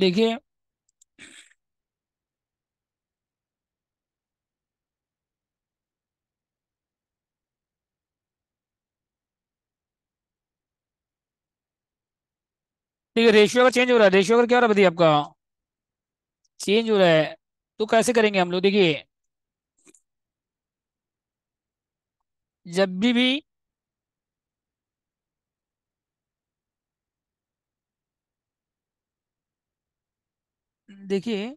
देखिए ठीक है रेशियो अगर चेंज हो रहा है रेशियो अगर क्या हो रहा है बताइए आपका चेंज हो रहा है तो कैसे करेंगे हम लोग देखिए जब भी भी देखिए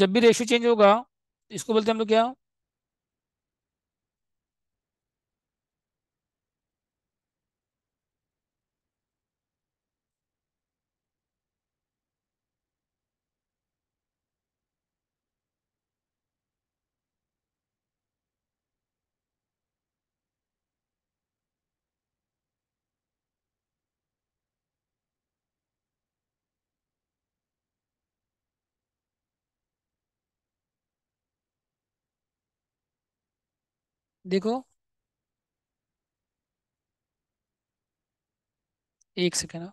जब भी रेशियो चेंज होगा इसको बोलते हैं हम लोग क्या देखो एक सेकेंड हाँ।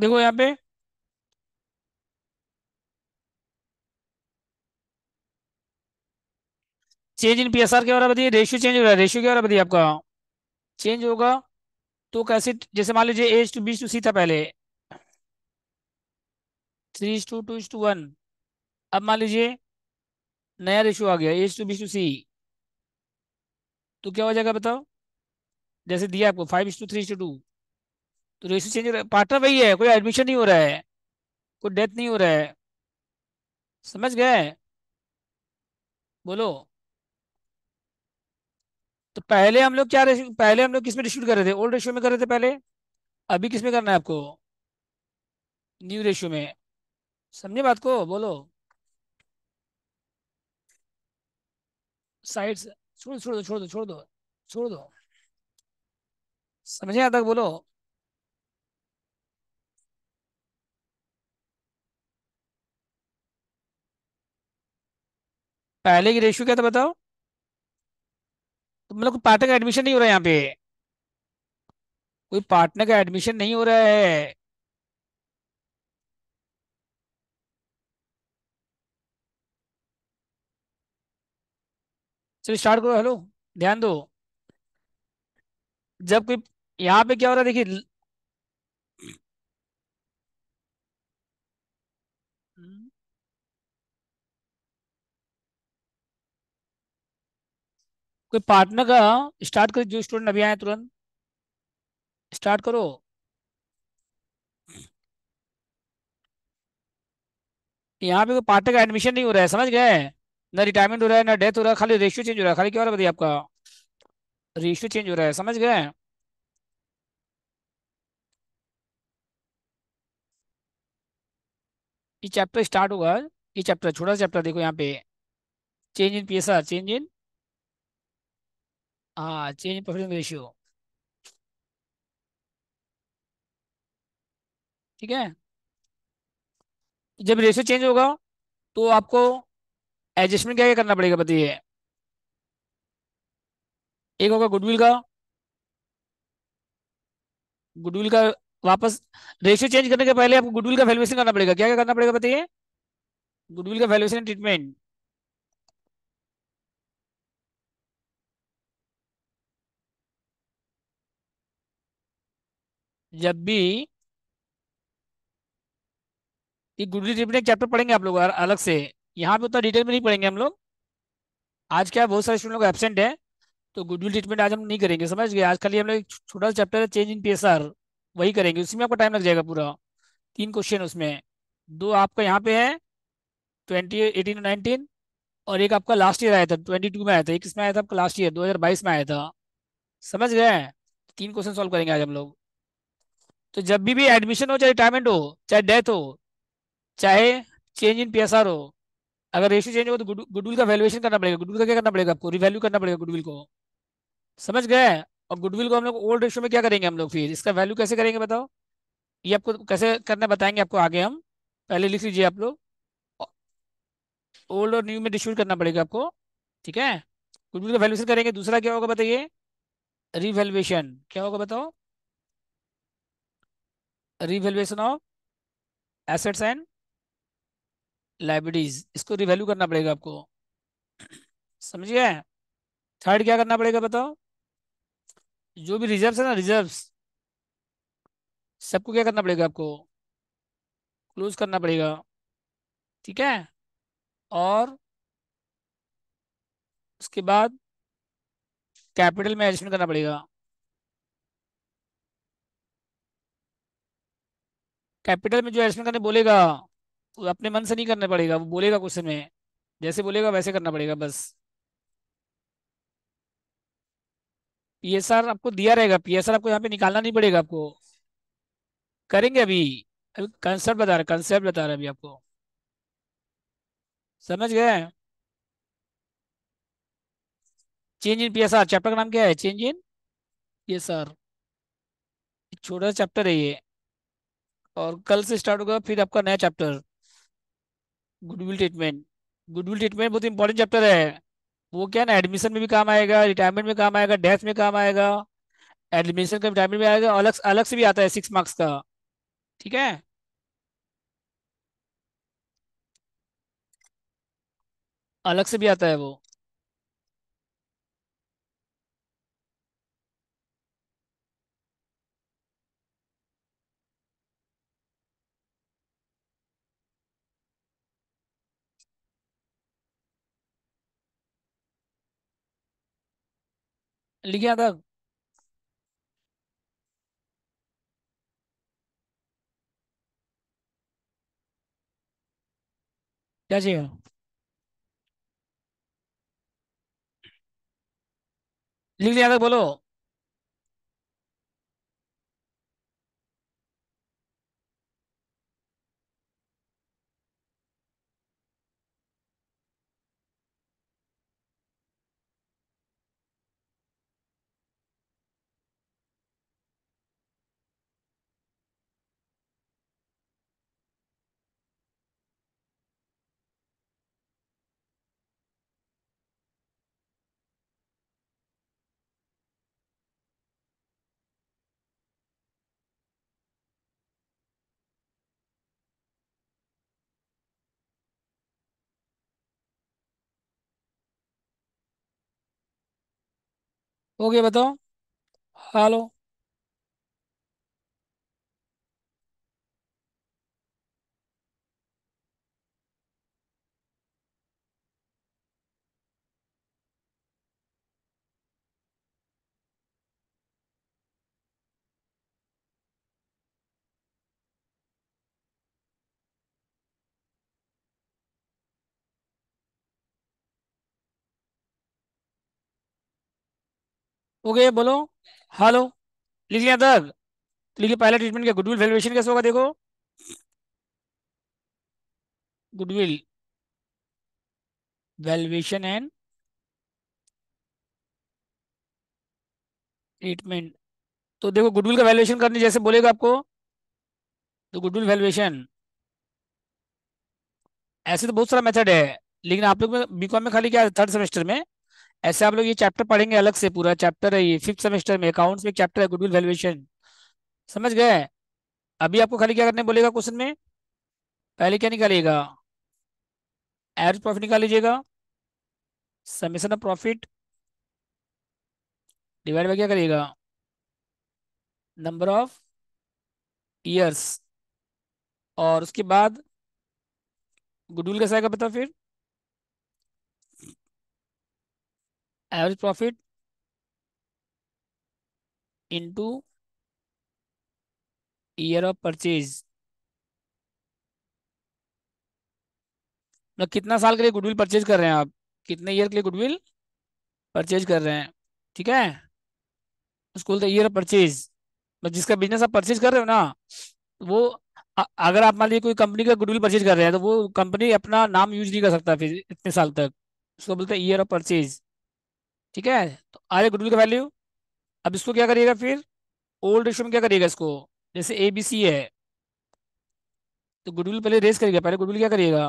देखो यहाँ पे चेंज इन पीएसआर के बारे बताइए रेशियो चेंज हो रहा है रेशियो के बारे बताइए आपका चेंज होगा तो कैसे जैसे मान लीजिए A is to B to C था पहले three to two to one अब मान लीजिए नया रेशियो आ गया A is to B to C तो क्या हो जाएगा बताओ जैसे दिया आपको five to three to two तो रेशियो चेंज पार्टनर वही है कोई एडमिशन नहीं हो रहा है कोई डेथ नहीं हो रहा है समझ गए बोलो तो पहले हम लोग क्या पहले हम लोग किस में डिस्ट्रीब्यूट कर रहे थे ओल्ड रेशियो में कर रहे थे पहले अभी किस में करना है आपको न्यू रेशियो में समझे बात को बोलो साइड छोड़ छोड़ दो छोड़ दो छोड़ दो छोड़ दो समझे यहाँ तक बोलो पहले की रेशियो क्या था बताओ तो मतलब कोई पार्टनर का एडमिशन नहीं हो रहा है यहाँ पे कोई पार्टनर का एडमिशन नहीं हो रहा है चलो स्टार्ट करो हेलो ध्यान दो जब कोई यहाँ पे क्या हो रहा है देखिए कोई पार्टनर का स्टार्ट करो जो स्टूडेंट अभी आए तुरंत स्टार्ट करो यहाँ पे कोई पार्टनर का एडमिशन नहीं हो रहा है समझ गए ना रिटायरमेंट हो रहा है ना डेथ हो रहा है खाली रेशियो चेंज हो रहा है खाली क्या हो रहा है बताइए आपका रेशियो चेंज हो रहा है समझ गए ये चैप्टर स्टार्ट होगा ये चैप्टर छोटा सा चैप्टर देखो यहाँ पे change in P change in हाँ चेंज in रेशियो ठीक है तो जब रेशियो चेंज होगा तो आपको एडजस्टमेंट क्या क्या करना पड़ेगा बताइए एक होगा गुडविल का गुडविल का वापस रेशियो चेंज करने के पहले आपको गुडविल का वैल्यूएशन करना पड़ेगा क्या क्या करना पड़ेगा बताइए गुडविल का वैल्यूएशन ट्रीटमेंट जब भी ये गुरुजी ट्रिप ने चैप्टर पढ़ेंगे आप लोग अलग से यहाँ पे उतना डिटेल में नहीं पढ़ेंगे हम लोग आज क्या बहुत सारे स्टूडेंट लोग एबसेंट है तो गुडविल ट्रीटमेंट आज हम नहीं करेंगे समझ गए आज खाली हम लोग छोटा सा चैप्टर है चेंज इन पीएसआर वही करेंगे उसमें आपका टाइम लग जाएगा पूरा तीन क्वेश्चन उसमें दो आपका यहाँ पे है ट्वेंटी एटीन नाइनटीन और एक आपका लास्ट ईयर आया था ट्वेंटी टू में आया था एक इसमें आया था आपका लास्ट ईयर दो हजार बाईस में आया था समझ गए तीन क्वेश्चन सॉल्व करेंगे आज हम लोग तो जब भी भी एडमिशन हो चाहे रिटायरमेंट हो चाहे डेथ हो चाहे चेंज इन पीएसआर हो अगर रेशियो चेंज हो तो गुडविल का वैल्यूएशन करना पड़ेगा गुडविल का क्या करना पड़ेगा आपको रिवैल्यू करना पड़ेगा गुडविल को समझ गए और गुडविल को हम लोग ओल्ड रेशियो में क्या करेंगे हम लोग फिर इसका वैल्यू कैसे करेंगे बताओ ये आपको कैसे करना बताएंगे आपको आगे हम पहले लिख लीजिए आप लोग ओल्ड और न्यू में डिस्ट्रीब्यूट करना पड़ेगा आपको ठीक है गुडविल का वैल्यूएशन करेंगे दूसरा क्या होगा बताइए रिवैल्यूएशन क्या होगा बताओ revaluation of assets and liabilities इसको रिवेल्यू करना पड़ेगा आपको समझिए थर्ड क्या करना पड़ेगा बताओ जो भी रिजर्व है ना रिजर्व सबको क्या करना पड़ेगा आपको क्लोज करना पड़ेगा ठीक है और उसके बाद कैपिटल में एडजस्टमेंट करना पड़ेगा कैपिटल में जो एडजस्टमेंट करने बोलेगा वो अपने मन से नहीं करना पड़ेगा वो बोलेगा क्वेश्चन में जैसे बोलेगा वैसे करना पड़ेगा बस पीएसआर आपको दिया रहेगा पीएसआर आपको यहाँ पे निकालना नहीं पड़ेगा आपको करेंगे अभी अभी कंसेप्ट बता रहे कंसेप्ट बता रहे अभी आपको समझ गए चेंज इन पीएसआर चैप्टर का नाम क्या है चेंज इन पीएसआर छोटा सा चैप्टर है ये और कल से स्टार्ट होगा फिर आपका नया chapter goodwill treatment goodwill treatment बहुत इंपॉर्टेंट चैप्टर है वो क्या ना एडमिशन में भी काम आएगा रिटायरमेंट में काम आएगा डेथ में काम आएगा एडमिशन का रिटायरमेंट में आएगा अलग अलग से भी आता है सिक्स मार्क्स का ठीक है अलग से भी आता है वो लिया था क्या चाहिए लिख लिया था बोलो हो गया बताओ हेलो ओके बोलो हेलो लिख लिया दर्द लिख लिया पहला ट्रीटमेंट क्या गुडविल वैल्यूएशन कैसे होगा देखो गुडविल वैल्यूएशन एंड ट्रीटमेंट तो देखो गुडविल का वैल्यूएशन करने जैसे बोलेगा आपको तो गुडविल वैल्यूएशन ऐसे तो बहुत सारा मेथड है लेकिन आप लोग में बीकॉम में खाली क्या थर्ड सेमेस्टर में ऐसे आप लोग ये चैप्टर पढ़ेंगे अलग से पूरा चैप्टर है ये फिफ्थ सेमेस्टर में अकाउंट्स में चैप्टर है गुडविल वैल्यूएशन समझ गए अभी आपको खाली क्या करने बोलेगा क्वेश्चन में पहले क्या निकालिएगा एवरेज प्रॉफिट निकाल लीजिएगा summation of profit divide by क्या करिएगा नंबर ऑफ ईयर्स और उसके बाद गुडविल कैसा आएगा बताओ फिर average profit into year of purchase ना कितना साल के लिए गुडविल परचेज कर रहे हैं आप कितने ईयर के लिए गुडविल परचेज कर रहे हैं ठीक है उसको बोलते ईयर ऑफ परचेज जिसका बिजनेस आप परचेज कर रहे हो ना वो अगर आप मान लीजिए कोई कंपनी का गुडविल परचेज कर रहे हैं तो वो कंपनी अपना नाम यूज नहीं कर सकता फिर इतने साल तक उसको बोलते ईयर ऑफ परचेज ठीक है तो आर ए गुडविल का वैल्यू अब इसको क्या करिएगा फिर ओल्ड रेशो में क्या करिएगा इसको जैसे ए बी सी है तो गुडविल पहले रेस करिएगा पहले गुडविल क्या करिएगा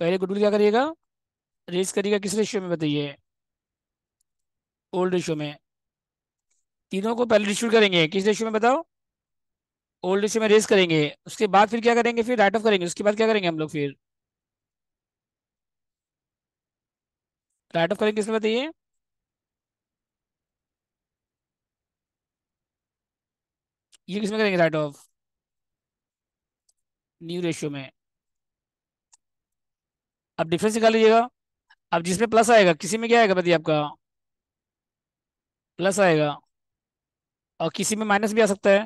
पहले गुडविल क्या करिएगा रेस करिएगा किस रेशियो में बताइए ओल्ड रेशियो में तीनों को पहले डिस्ट्रीब्यूट करेंगे किस रेशियो में बताओ ओल्ड रेशियो में रेस करेंगे उसके बाद फिर क्या करेंगे फिर राइट ऑफ करेंगे उसके बाद क्या करेंगे हम लोग फिर राइट ऑफ करेंगे किसने बताइए ये किसमें करेंगे राइट ऑफ न्यू रेशियो में अब डिफरेंस निकाल लीजिएगा अब जिसमें प्लस आएगा किसी में क्या आएगा बताइए आपका प्लस आएगा और किसी में माइनस भी आ सकता है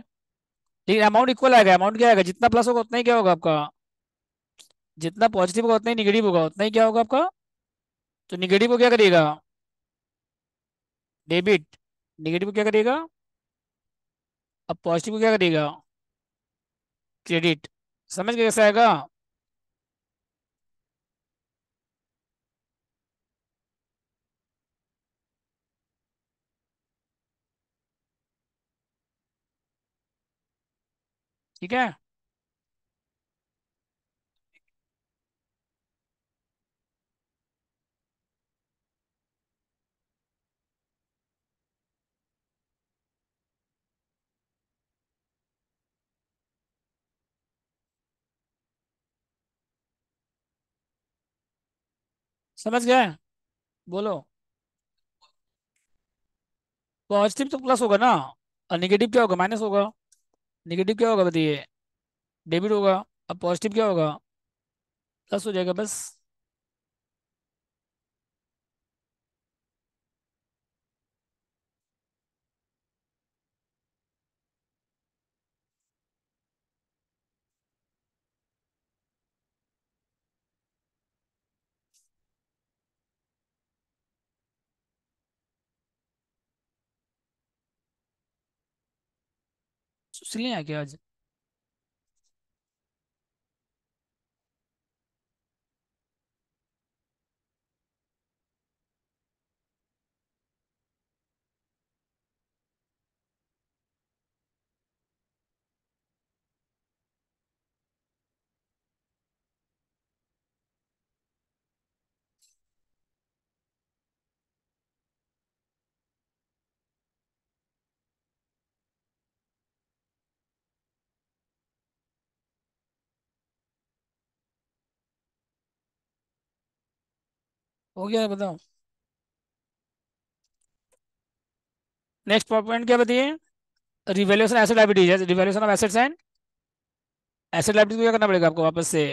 लेकिन अमाउंट इक्वल आएगा अमाउंट क्या आएगा जितना प्लस होगा उतना ही क्या होगा आपका जितना पॉजिटिव होगा उतना ही निगेटिव होगा उतना ही क्या होगा आपका तो निगेटिव को क्या करेगा डेबिट निगेटिव को क्या करेगा अब पॉजिटिव को क्या करेगा क्रेडिट समझ गया कैसे आएगा ठीक है समझ गए बोलो पॉजिटिव तो प्लस होगा ना और निगेटिव क्या होगा माइनस होगा निगेटिव क्या होगा बताइए डेबिट होगा अब पॉजिटिव क्या होगा प्लस हो जाएगा बस सुशील नहीं आ आज हो गया बताओ नेक्स्ट पॉइंट क्या बताइए revaluation asset liabilities revaluation of assets and asset liabilities को क्या करना पड़ेगा आपको वापस से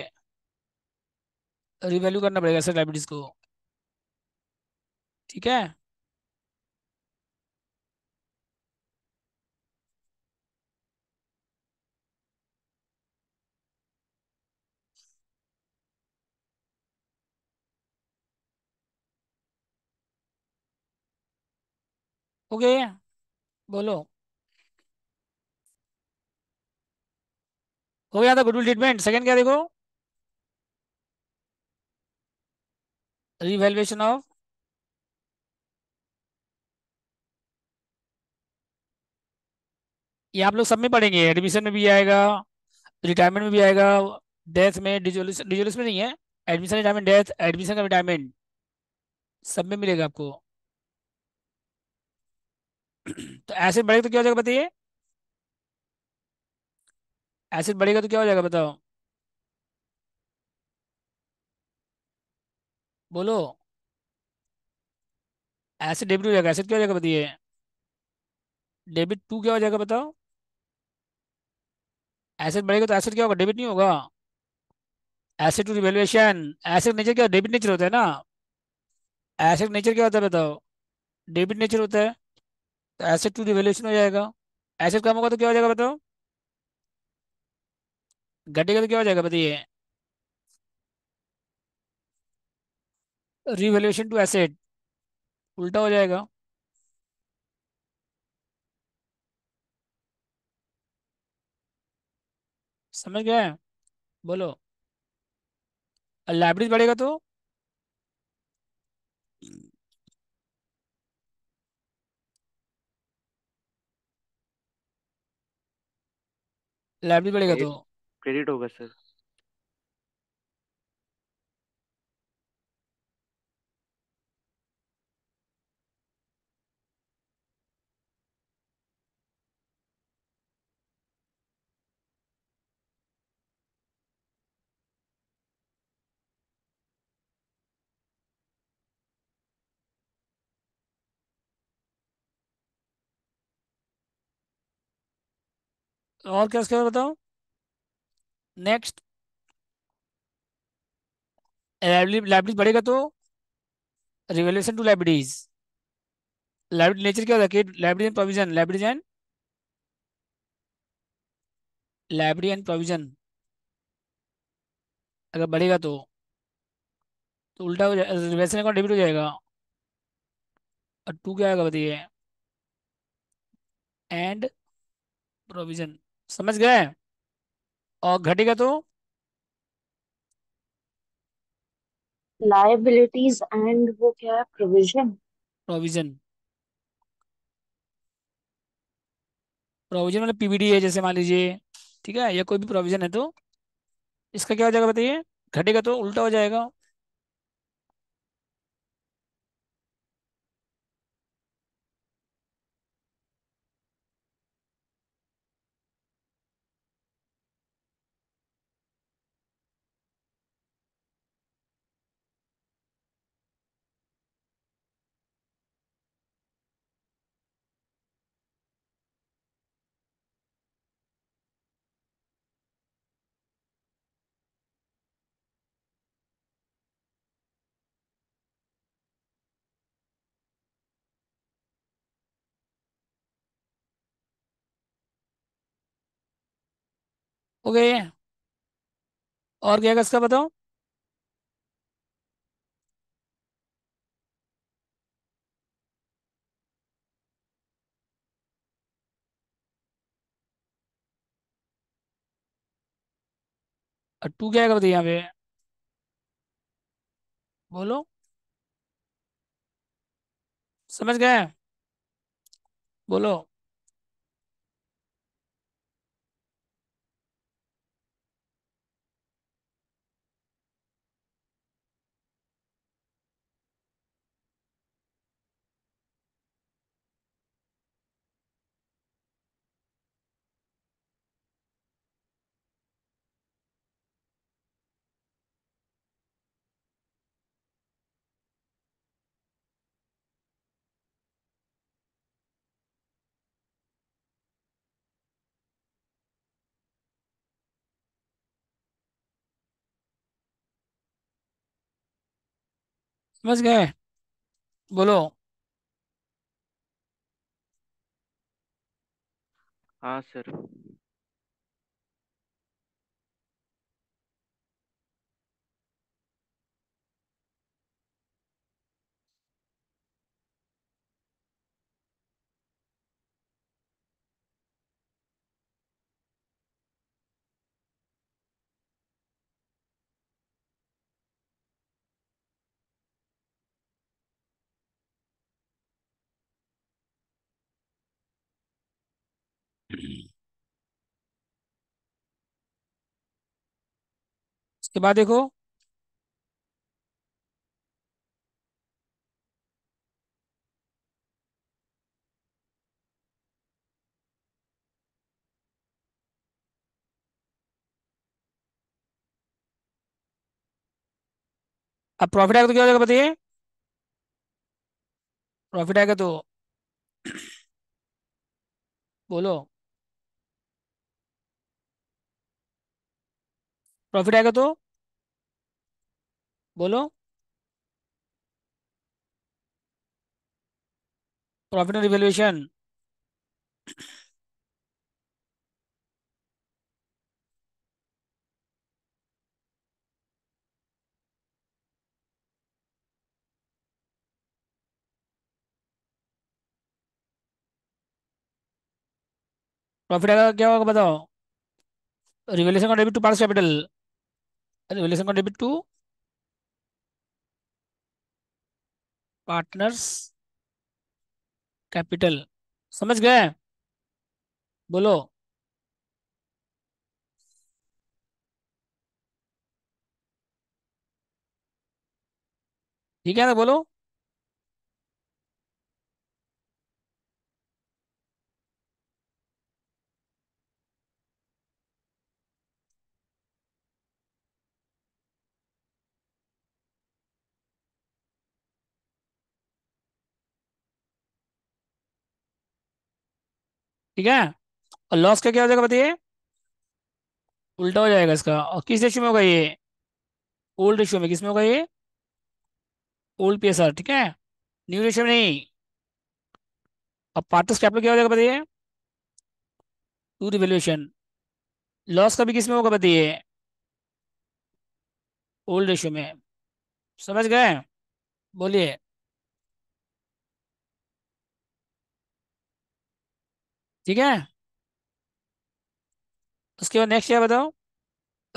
रिवेल्यू करना पड़ेगा एसेड लाइबिलिटीज को ठीक है हो गए बोलो हो गया था गुडविल ट्रीटमेंट सेकंड क्या देखो रिवेल्युएशन ऑफ ये आप लोग सब में पढ़ेंगे एडमिशन में भी आएगा रिटायरमेंट में भी आएगा डेथ में डिजोल्यूशन डिजोल्यूशन में नहीं है एडमिशन रिटायरमेंट डेथ एडमिशन का रिटायरमेंट सब में मिलेगा आपको तो एसिड बढ़ेगा तो क्या हो जाएगा बताइए एसिड बढ़ेगा तो क्या हो जाएगा बताओ बोलो एसिड डेबिट हो जाएगा एसिड क्या हो जाएगा बताइए डेबिट टू क्या हो जाएगा बताओ एसिड बढ़ेगा तो एसिड क्या होगा डेबिट नहीं होगा asset to revaluation asset nature क्या डेबिट नेचर होता है ना एसिड नेचर क्या होता है बताओ डेबिट नेचर होता है तो एसेट टू रिवेल्यूशन हो जाएगा एसेट कम होगा तो क्या हो जाएगा बताओ घटेगा तो क्या हो जाएगा बताइए रिवेल्यूशन टू एसेट उल्टा हो जाएगा समझ गया बोलो लाइब्रेरी बढ़ेगा तो लैब भी पड़ेगा तो क्रेडिट होगा सर और क्या बाद बताओ नेक्स्ट लाइब्रेरी बढ़ेगा तो revaluation to liabilities liability nature क्या होता है liability and provision liabilities and liability and provision अगर बढ़ेगा तो तो उल्टा हो जाएगा रिवेल्यूशन अकाउंट डेबिट हो जाएगा और टू क्या आएगा बताइए एंड प्रोविजन समझ गए और घटेगा तो लाइबिलिटीज एंड वो क्या है प्रोविजन प्रोविजन प्रोविजन मतलब पीबीडी है जैसे मान लीजिए ठीक है या कोई भी प्रोविजन है तो इसका क्या हो जाएगा बताइए घटेगा तो उल्टा हो जाएगा हो गए हैं और क्या इसका बताओ टू क्या कर दिया यहाँ पे बोलो समझ गए बोलो बस गए बोलो हाँ सर उसके बाद देखो अब प्रॉफिट आएगा तो क्या हो जाएगा बताइए प्रॉफिट आएगा तो बोलो प्रॉफिट आएगा तो बोलो प्रॉफिट एंड रिवेल्युएशन प्रॉफिट आएगा क्या होगा बताओ रिवेल्यूशन का debit to parse capital revaluation का डेबिट टू पार्टनर्स कैपिटल समझ गए बोलो ठीक है ना बोलो ठीक है और लॉस का क्या हो जाएगा बताइए उल्टा हो जाएगा इसका और किस रेशियो में होगा ये ओल्ड रेशियो में किस में होगा ये ओल्ड पी ठीक है न्यू रेशियो में नहीं अब पार्टस कैपिटल क्या हो जाएगा बताइए टू रिवेल्यूशन लॉस का भी किस में होगा बताइए ओल्ड रेशियो में समझ गए बोलिए ठीक है उसके बाद नेक्स्ट क्या बताओ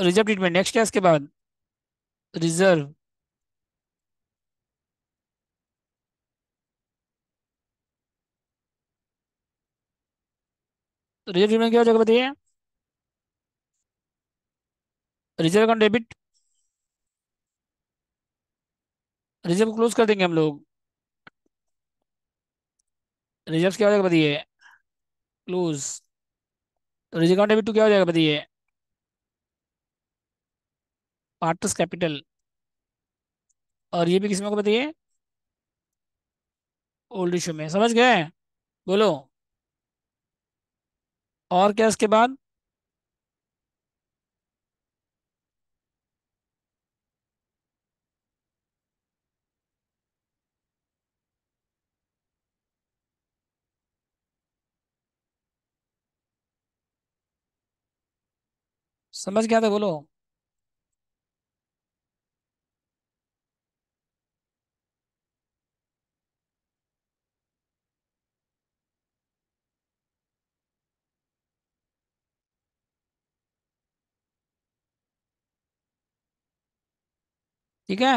रिजर्व ट्रीटमेंट नेक्स्ट क्या इसके बाद रिजर्व तो रिजर्व ट्रीटमेंट क्या हो जाएगा बताइए reserve account debit reserve close कर देंगे हम लोग रिजर्व क्या हो जाएगा बताइए क्लोज तो रिज अकाउंट डेबिट टू क्या हो जाएगा बताइए पार्टस कैपिटल और ये भी किसमें को बताइए ओल्ड इशू में समझ गए बोलो और क्या इसके बाद समझ गया था बोलो ठीक है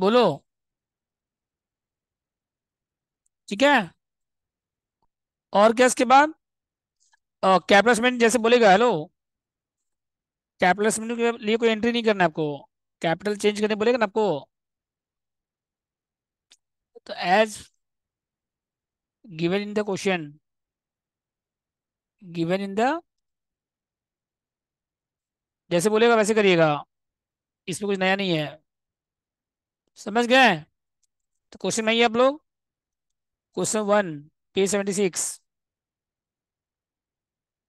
बोलो ठीक है और क्या इसके बाद कैपलेसमेंट जैसे बोलेगा हेलो कैपलेसमेंट के लिए कोई एंट्री नहीं करना आपको कैपिटल चेंज करने बोलेगा ना आपको तो as given in the question given in the जैसे बोलेगा वैसे करिएगा इसमें कुछ नया नहीं है समझ गए तो क्वेश्चन में ही आप लोग question one page seventy six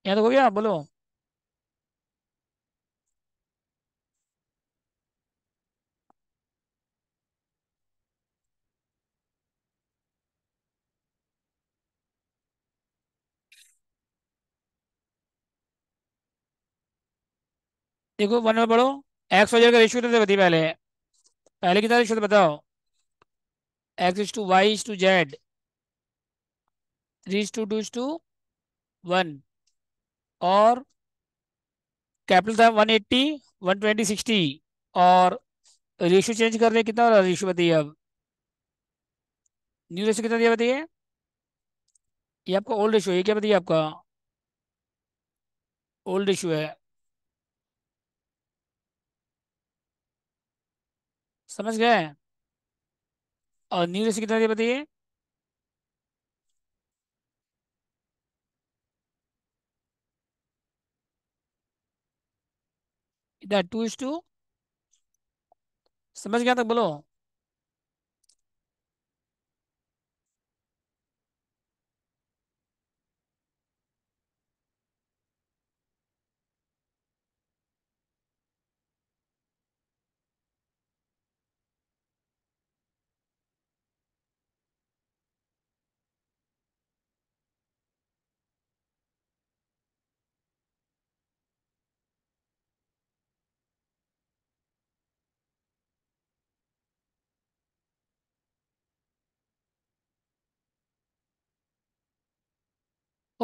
याद हो गया बोलो देखो वन में पढ़ो एक्स वाई का रेशियो बताइए पहले पहले कितना रेशियो बताओ X is to Y is to Z three to two to one और कैपिटल था one eighty one twenty sixty और रेशो चेंज कर रहे कितना रेशो बताइए अब न्यू रेशो कितना दिया बताइए ये आपका ओल्ड रेशो है क्या बताइए आपका ओल्ड रेशो है समझ गए और न्यू रेशो कितना दिया बताइए दैट टू इज टू समझ गया तो बोलो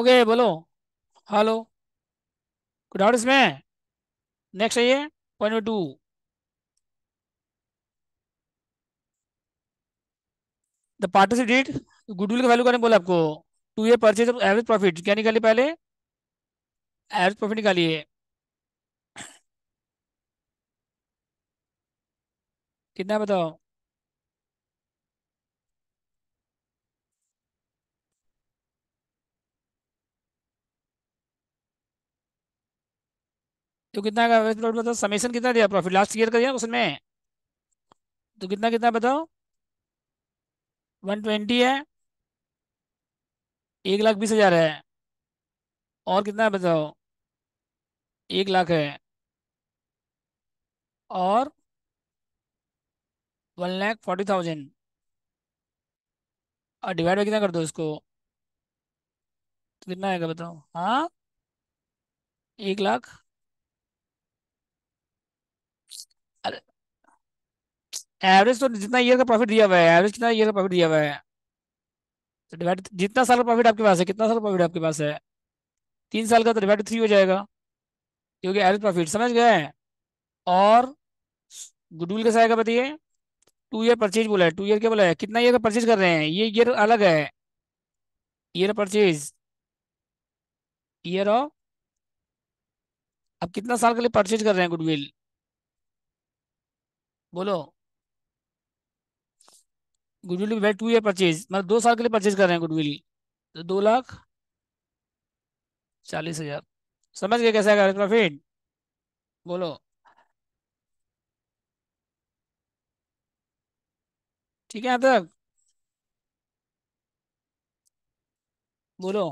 ओके बोलो हेलो डाउट इसमें नेक्स्ट आइए point number two the partnership deed goodwill का वैल्यू करने बोला आपको two a purchase average profit क्या निकालिए पहले एवरेज प्रॉफिट निकालिए कितना बताओ तो कितना एवरेज प्रॉफिट बताओ समेशन कितना दिया प्रॉफिट लास्ट ईयर का दिया क्वेश्चन में तो कितना कितना बताओ वन ट्वेंटी है एक लाख बीस हजार है और कितना बताओ एक लाख है और वन लाख फोर्टी थाउजेंड और डिवाइड बाई कितना कर दो इसको तो कितना आएगा बताओ हाँ एक लाख एवरेज तो जितना ईयर का प्रॉफिट दिया हुआ है एवरेज कितना ईयर का प्रॉफिट दिया हुआ है तो डिवाइड जितना साल का प्रॉफिट आपके पास है कितना साल प्रॉफिट आपके पास है तीन साल का तो डिवाइड थ्री हो जाएगा क्योंकि एवरेज प्रॉफिट समझ गए और गुडविल कैसे आएगा बताइए टू ईयर परचेज बोला है टू ईयर क्या बोला है कितना ईयर का परचेज कर रहे हैं ये ईयर अलग है ईयर परचेज ईयर ऑफ अब कितना साल के लिए परचेज कर रहे हैं गुडविल बोलो goodwill will two year purchase मतलब दो साल के लिए परचेज कर रहे हैं गुडविल तो दो लाख चालीस हजार समझ गए कैसे आएगा प्रॉफिट बोलो ठीक है यहाँ तक बोलो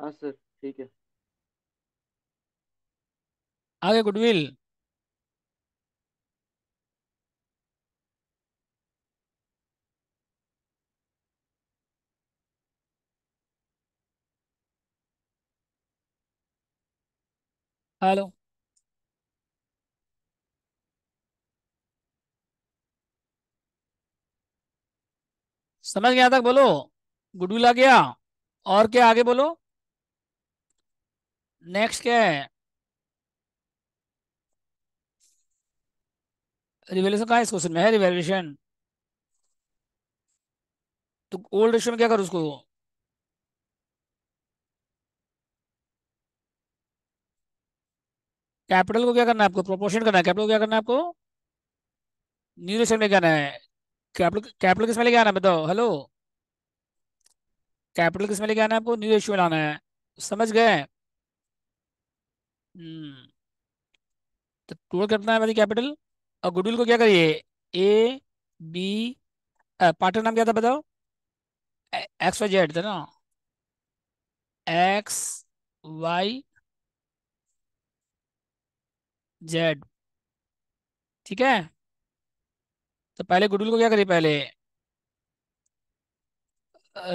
हाँ सर ठीक है आगे गुडविल हेलो समझ गया तक बोलो गुडू लग गया और क्या आगे बोलो नेक्स्ट क्या है रिवेल्यूशन कहा इस क्वेश्चन में है रिवेल्यूशन तो ओल्ड रेशियो में क्या करो उसको कैपिटल को क्या करना है आपको प्रोपोर्शन करना है कैपिटल को क्या करना है आपको न्यू रेशियो में आना है कैपिटल कैपिटल किस में लेके आना है बताओ हेलो कैपिटल किस में लेके आना है आपको न्यू रेशियो में लाना है समझ गए हम्म। तो टोटल करना है कैपिटल और गुडविल को क्या करिए ए बी पार्टनर नाम क्या था बताओ एक्स वाई जेड था ना एक्स वाई जेड ठीक है तो पहले गुडविल को क्या करिए पहले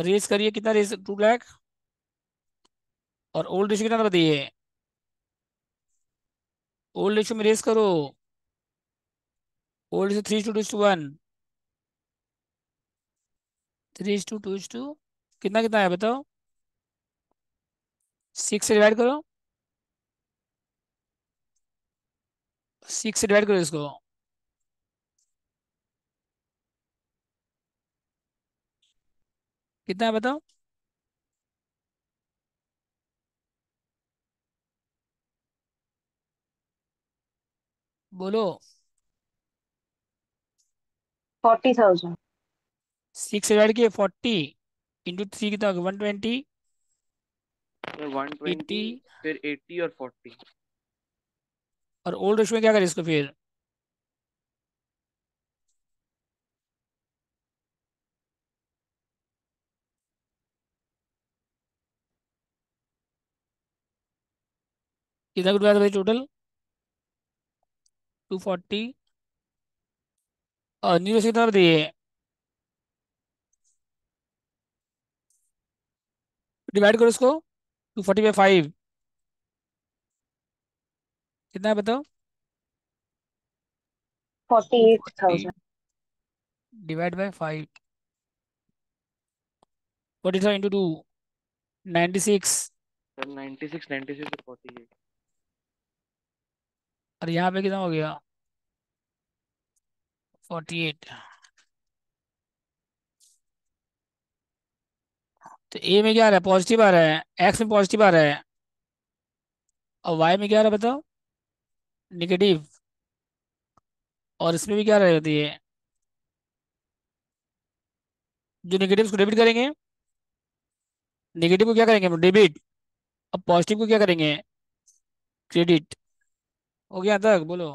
रेस करिए कितना रेस टू लैख और ओल्ड रेशो कितना बताइए ओल्ड रेशो में रेस करो old ratio three to to one three to two two कितना कितना है बताओ सिक्स से डिवाइड करो सिक्स से डिवाइड करो इसको कितना है बताओ बोलो फोर्टी थाउजेंड सिक्स से डिवाइड किए फोर्टी इंटू थ्री कितना वन ट्वेंटी वन ट्वेंटी फिर एट्टी और फोर्टी और ओल्ड रेशो में क्या करें इसको फिर कितना रुपया था भाई टोटल टू फोर्टी और न्यू रेशो कितना दिए डिवाइड करो इसको टू फोर्टी बाई फाइव कितना बताओ forty eight thousand divide by five forty five into two ninety six ninety six ninety six forty eight और यहाँ पे कितना हो गया फोर्टी एट तो ए में क्या आ रहा है पॉजिटिव आ रहा है एक्स में पॉजिटिव आ रहा है और वाई में क्या आ रहा है बताओ निगेटिव और इसमें भी क्या जाती है जो निगेटिव को डेबिट करेंगे निगेटिव को क्या करेंगे हम डेबिट अब पॉजिटिव को क्या करेंगे क्रेडिट हो गया तक बोलो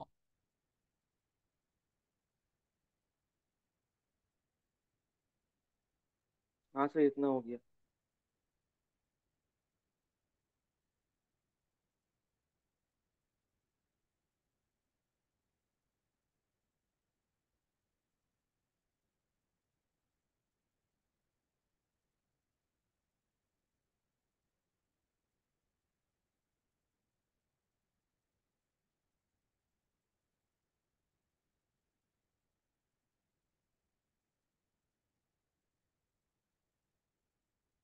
हाँ सर इतना हो गया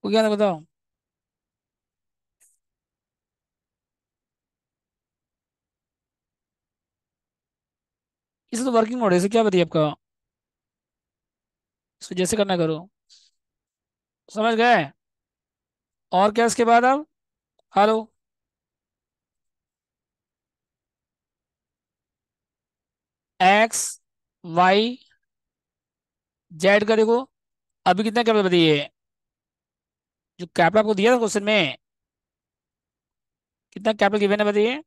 वो क्या था बताओ इसे तो वर्किंग मोड है इसे क्या बताइए आपका इसको जैसे करना करो समझ गए और क्या इसके बाद आप हेलो एक्स वाई जेड का देखो अभी कितना क्या बताइए जो कैपिटल आपको दिया था क्वेश्चन में कितना कैपिटल गिवन है बताइए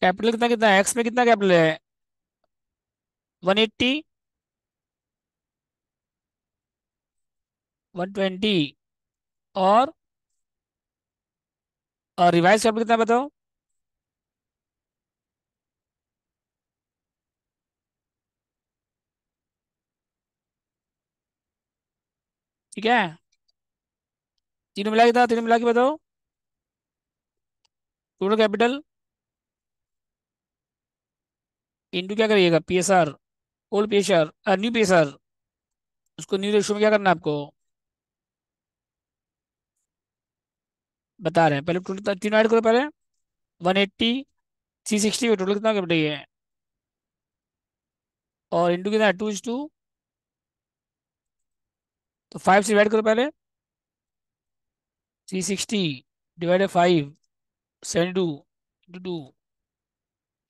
कैपिटल कितना कितना एक्स में कितना कैपिटल है वन एट्टी वन ट्वेंटी और, और रिवाइज कैपिटल कितना बताओ ठीक है तीनों मिला कितना तीनों मिला के बताओ टोटल कैपिटल इंटू क्या करिएगा P S R old P S R new P S R उसको न्यू रेशो में क्या करना है आपको बता रहे हैं पहले टोटल तीनों ऐड करो पहले one eighty three sixty total कितना कैपिटल है और इंटू कितना टू इज टू तो फाइव से डिवाइड करो पहले three sixty divide five seven two into two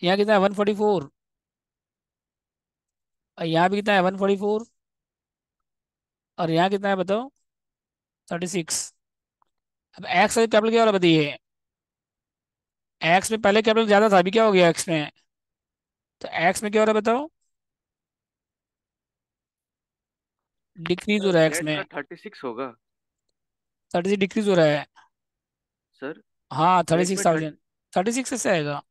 यहाँ कितना है वन फोर्टी फोर और यहाँ भी कितना है वन फोर्टी फोर और यहाँ कितना है बताओ थर्टी सिक्स अब एक्स का कैपिटल क्या हो रहा है बताइए एक्स में पहले कैपिटल ज़्यादा था अभी क्या हो गया एक्स में तो एक्स में क्या हो रहा है बताओ डिक्रीज हो तो रहा है इसमें थर्टी सिक्स होगा थर्टी सिक्स डिक्रीज हो तो रहा है सर हाँ thirty six thousand thirty six कैसे आएगा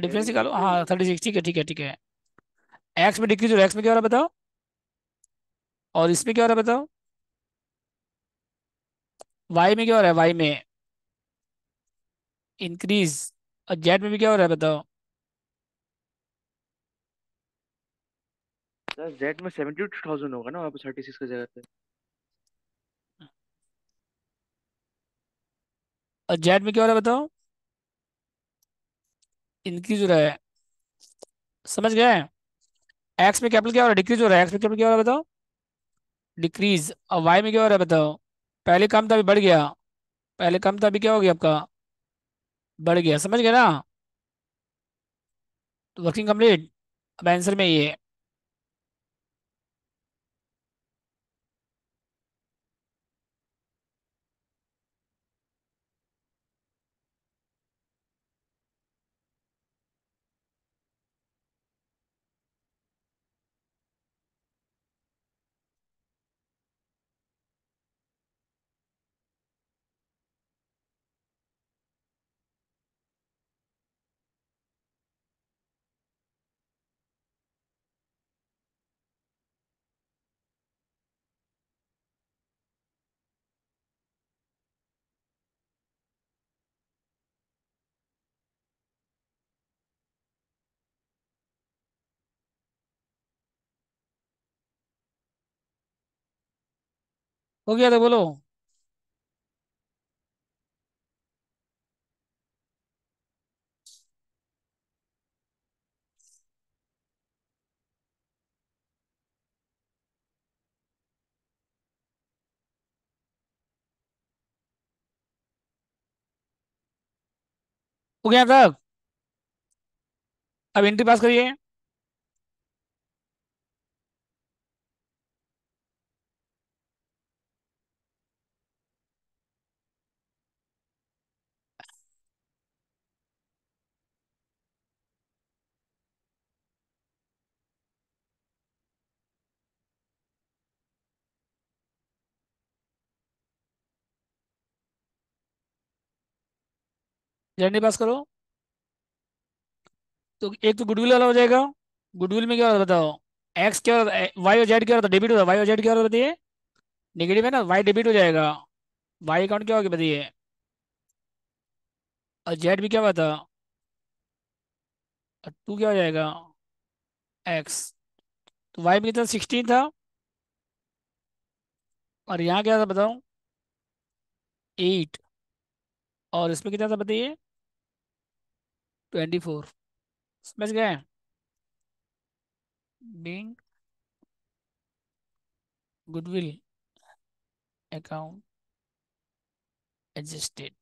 डिफरेंस निकालो हाँ थर्टी सिक्स ठीक है ठीक है ठीक है एक्स में डिक्रीज हो तो रहा है एक्स में क्या हो रहा है बताओ और इसमें क्या हो रहा है बताओ वाई में क्या हो रहा है वाई में इंक्रीज और जेड में भी क्या हो रहा है बताओ सर जेड में सेवेंटी टू थाउजेंड होगा ना वहाँ पे थर्टी सिक्स की जगह पे और जेड में क्या हो रहा है बताओ इंक्रीज हो रहा है समझ गए एक्स में कैपिटल क्या हो रहा है डिक्रीज हो रहा है एक्स में कैपिटल क्या हो रहा है बताओ डिक्रीज और वाई में क्या हो रहा है बताओ पहले कम था अभी बढ़ गया पहले कम था अभी क्या हो गया आपका बढ़ गया समझ गए ना तो वर्किंग कंप्लीट अब आंसर में ये है हो गया था बोलो हो गया था अब एंट्री पास करिए जर्नी पास करो तो एक तो गुडविल वाला हो जाएगा गुडविल में क्या बताओ एक्स क्या होता है वाई और जेड क्या होता है डेबिट होता है वाई और जेड क्या होती है निगेटिव है ना वाई डेबिट हो जाएगा वाई अकाउंट क्या होगा बताइए और जेड भी क्या हुआ था टू क्या हो जाएगा एक्स तो वाई में कितना सिक्सटीन था और यहाँ क्या था बताओ एट और इसमें कितना था बताइए ट्वेंटी फोर समझ गए being goodwill account adjusted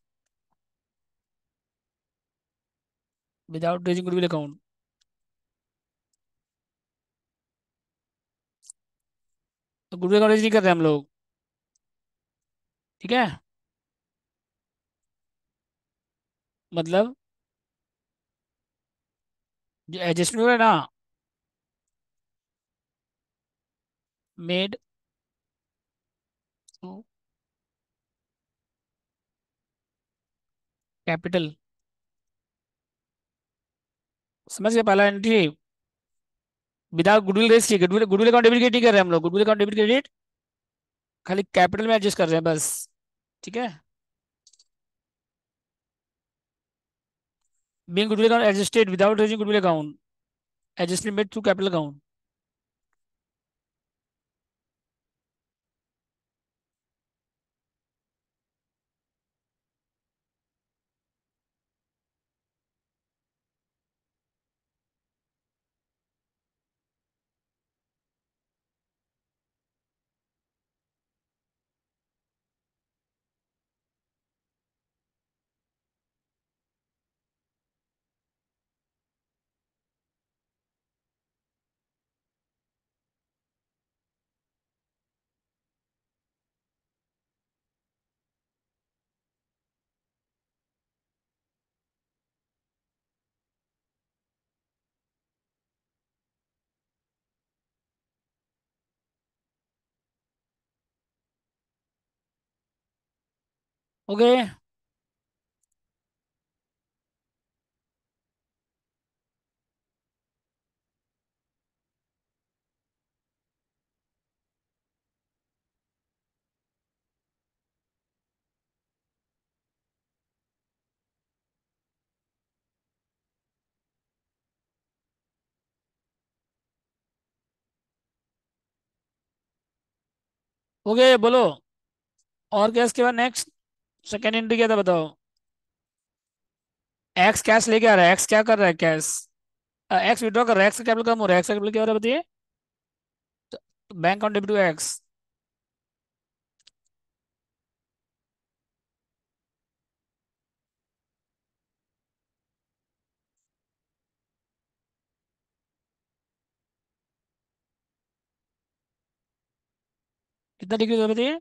without raising goodwill account तो गुडविल अकाउंट नहीं करते हम लोग ठीक है मतलब एडजस्टमेंट है ना मेड कैपिटल समझ गए पहला एंट्री विदाउट गुडविल रेस की goodwill goodwill account debit credit कर रहे हैं हम लोग गुडविल अकाउंट डेबिट क्रेडिट खाली कैपिटल में एडजस्ट कर रहे हैं बस ठीक है being goodwill account existed without raising goodwill account existed made through capital account okay okay बोलो और क्या इसके बाद नेक्स्ट सेकेंड एंट्री क्या था बताओ एक्स कैश लेके आ रहा है एक्स क्या कर रहा है कैश एक्स विड्रॉ कर रहा है एक्स कैपिटल कम हो रहा है एक्स कैपिटल क्या हो रहा है बताइए bank account debit to X कितना डिग्री होता है बताइए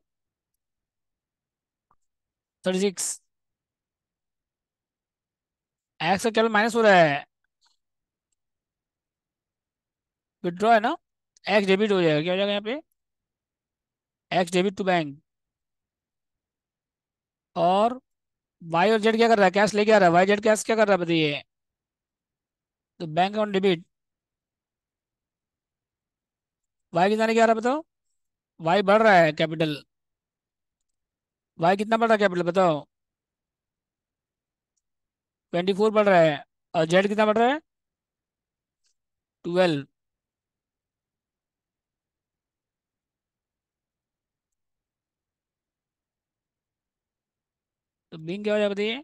थर्टी सिक्स एक्स का केवल माइनस हो रहा है विड्रॉ है ना एक्स डेबिट हो जाएगा क्या हो जाएगा यहाँ पे एक्स डेबिट टू बैंक और वाई और जेड क्या कर रहा है कैश लेके आ रहा है वाई जेड कैश क्या कर रहा है बताइए तो बैंक अकाउंट डेबिट वाई कितना क्या आ रहा है बताओ वाई बढ़ रहा है कैपिटल भाई कितना पढ़ रहा है कैपिटल बताओ ट्वेंटी फोर पढ़ रहा है और जेड कितना पढ़ रहा है ट्वेल्व तो बिंग क्या हो जाए बताइए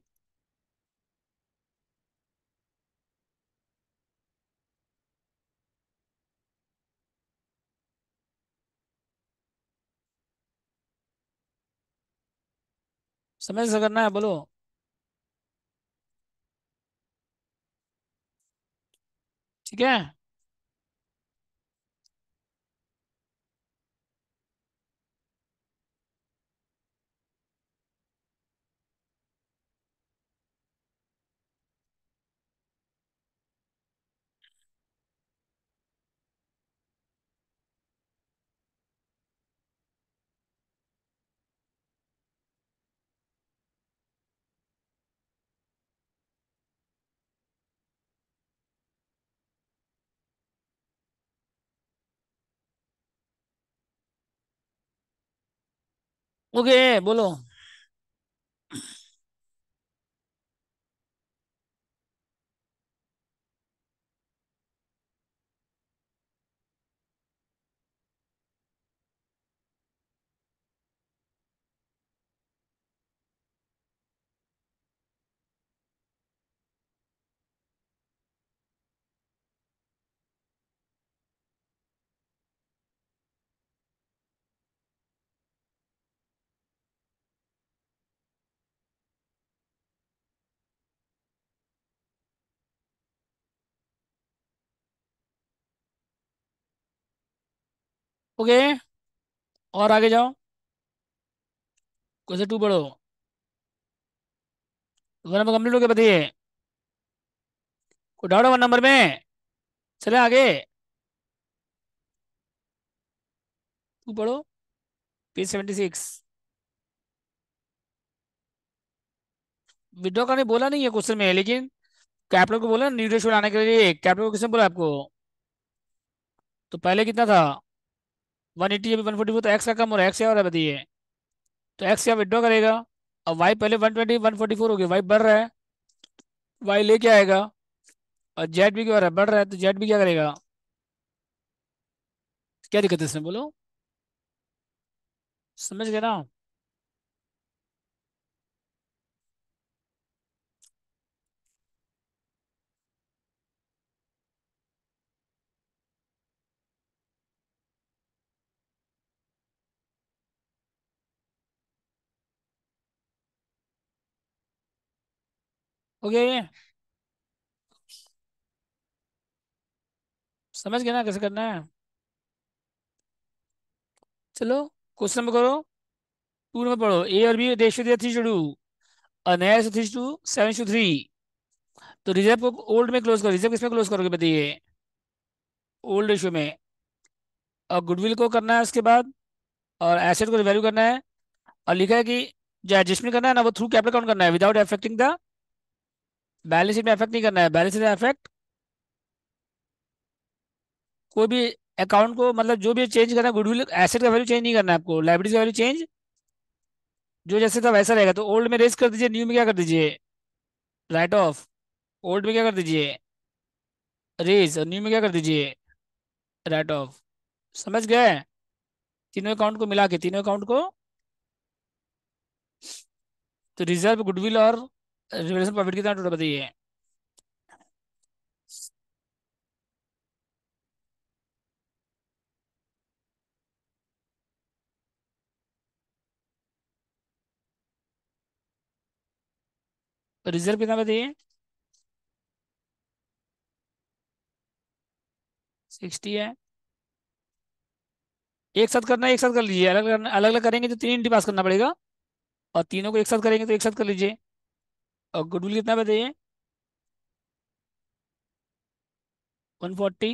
समय से करना है बोलो ठीक है ઓકે બોલો ओके और आगे जाओ क्वेश्चन टू पढ़ो वन नंबर कंप्लीट हो गया बताइए कोई डाउट है वन नंबर में चले आगे टू पढ़ो पेज सेवेंटी सिक्स विड्रॉ करने बोला नहीं है क्वेश्चन में लेकिन कैप्टन को बोला न्यूट्रेशन आने के लिए कैप्टन को किसने बोला आपको तो पहले कितना था वन एटी अभी वन फोर्टी फोर तो एक्स का कम और एक्स यहाँ और बताइए तो एक्स यहाँ विड्रॉ करेगा और वाई पहले one twenty one forty four हो गया वाई बढ़ रहा है वाई लेके आएगा और जेड भी क्या हो रहा है बढ़ रहा है तो जेड भी क्या करेगा क्या दिक्कत है इसमें बोलो समझ गए ना ओके समझ गए ना कैसे करना है चलो क्वेश्चन नंबर करो टू नंबर पढ़ो ए और बी देश दिया थ्री टू अनहर three to seven to three तो रिजर्व को ओल्ड में क्लोज करो रिजर्व किसमें क्लोज करोगे बताइए ओल्ड रेशो में और गुडविल को करना है उसके बाद और एसेट को रिवैल्यू करना है और लिखा है कि जो एडजस्टमेंट करना है ना वो थ्रू कैपिटल काउंट करना है without affecting the balance sheet में अफेक्ट नहीं करना है बैलेंस शीट में अफेक्ट कोई भी अकाउंट को मतलब जो भी चेंज करना है गुडविल एसेट का वैल्यू चेंज नहीं करना है आपको लाइब्रेरी का वैल्यू चेंज जो जैसे था वैसा रहेगा तो ओल्ड में रेस कर दीजिए न्यू में क्या कर दीजिए राइट ऑफ ओल्ड में क्या कर दीजिए रेस और न्यू में क्या कर दीजिए राइट ऑफ समझ गए तीनों अकाउंट को मिला के तीनों अकाउंट को तो रिजर्व गुडविल और रिवेलेशन प्रॉफिट कितना टोटल बताइए रिजर्व कितना बताइए सिक्सटी है एक साथ करना एक साथ कर लीजिए अलग अलग अलग करेंगे तो तीन इंटी पास करना पड़ेगा और तीनों को एक साथ करेंगे तो एक साथ कर लीजिए और गुडविल कितना बताइए वन फोर्टी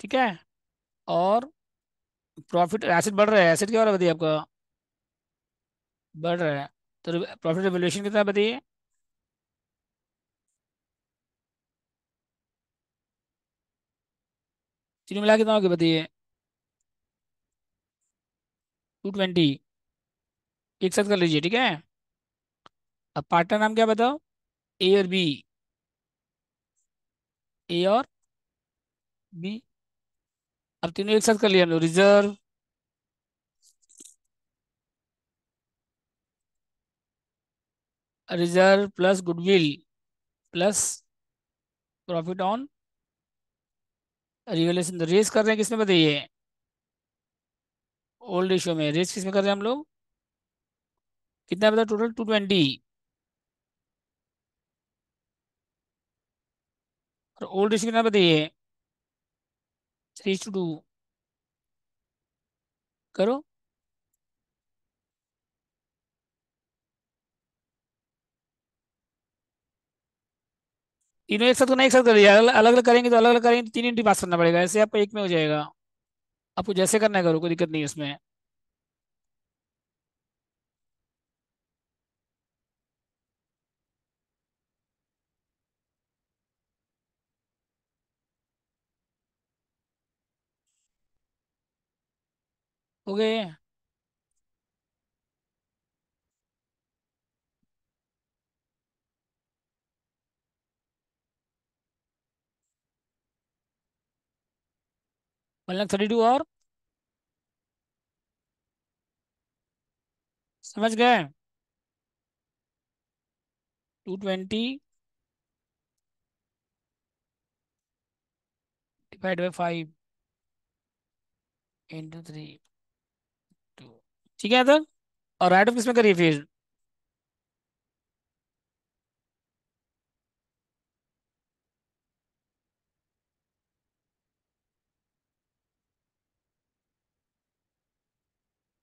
ठीक है और प्रॉफिट एसेट बढ़ रहा है एसेट क्या हो रहा है बताइए आपका बढ़ रहा है तो प्रॉफिट रिवोल्यूशन कितना बताइए तीनों मिला कितना हो गया बताइए टू ट्वेंटी एक साथ कर लीजिए ठीक है अब पार्टनर नाम क्या बताओ ए और बी ए और बी अब तीनों एक साथ कर लिया reserve reserve plus goodwill plus profit on revaluation raise कर रहे हैं किसमें बताइए ओल्ड रेशियो में रेस किसमें कर रहे हैं हम लोग कितना बताओ टोटल टू ट्वेंटी तो ओल्ड रेशियो कितना बताइए थ्री टू टू करो तीनों एक साथ करना एक साथ कर दिया अलग अलग करेंगे तो अलग अलग करेंगे तो तीन इंटी पास करना पड़ेगा ऐसे आपको एक में हो जाएगा आपको जैसे करना है करो कोई दिक्कत नहीं है उसमें ओके गए थर्टी टू और समझ गए two twenty divide by five into three ठीक है सर और राइट ऑफ किसमें करिए फिर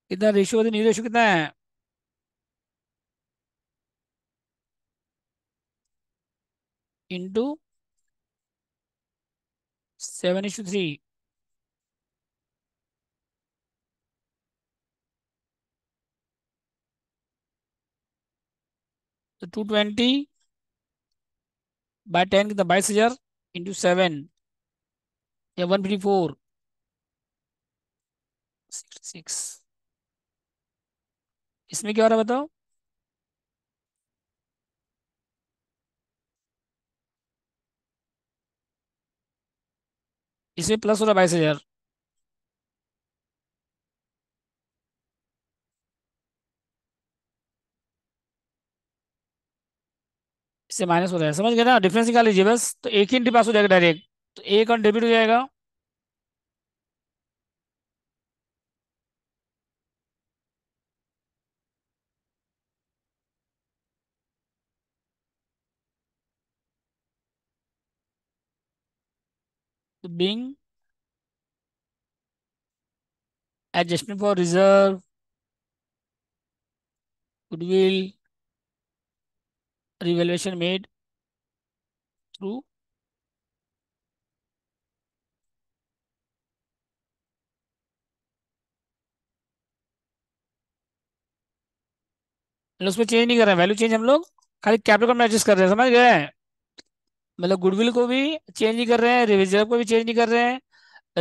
कितना रेशो है न्यू रेशो कितना है इंटू सेवन इशू थ्री तो टू ट्वेंटी बाय टेन कितना बाईस हजार इंटू सेवन या वन फिफ्टी फोर सिक्स इसमें क्या हो रहा है बताओ इसमें प्लस हो रहा है बाईस हजार से माइनस हो जाएगा समझ गए ना डिफरेंस निकाल लीजिए बस तो एक ही पास हो जाएगा डायरेक्ट तो एक और डेबिट हो जाएगा तो being adjustment for reserve goodwill revaluation made through मतलब उसमें चेंज नहीं कर रहे हैं वैल्यू चेंज हम लोग खाली कैपिटल में एडजस्ट कर रहे हैं समझ गए मतलब गुडविल को भी चेंज नहीं कर रहे हैं रिविजर्व को भी चेंज नहीं कर रहे हैं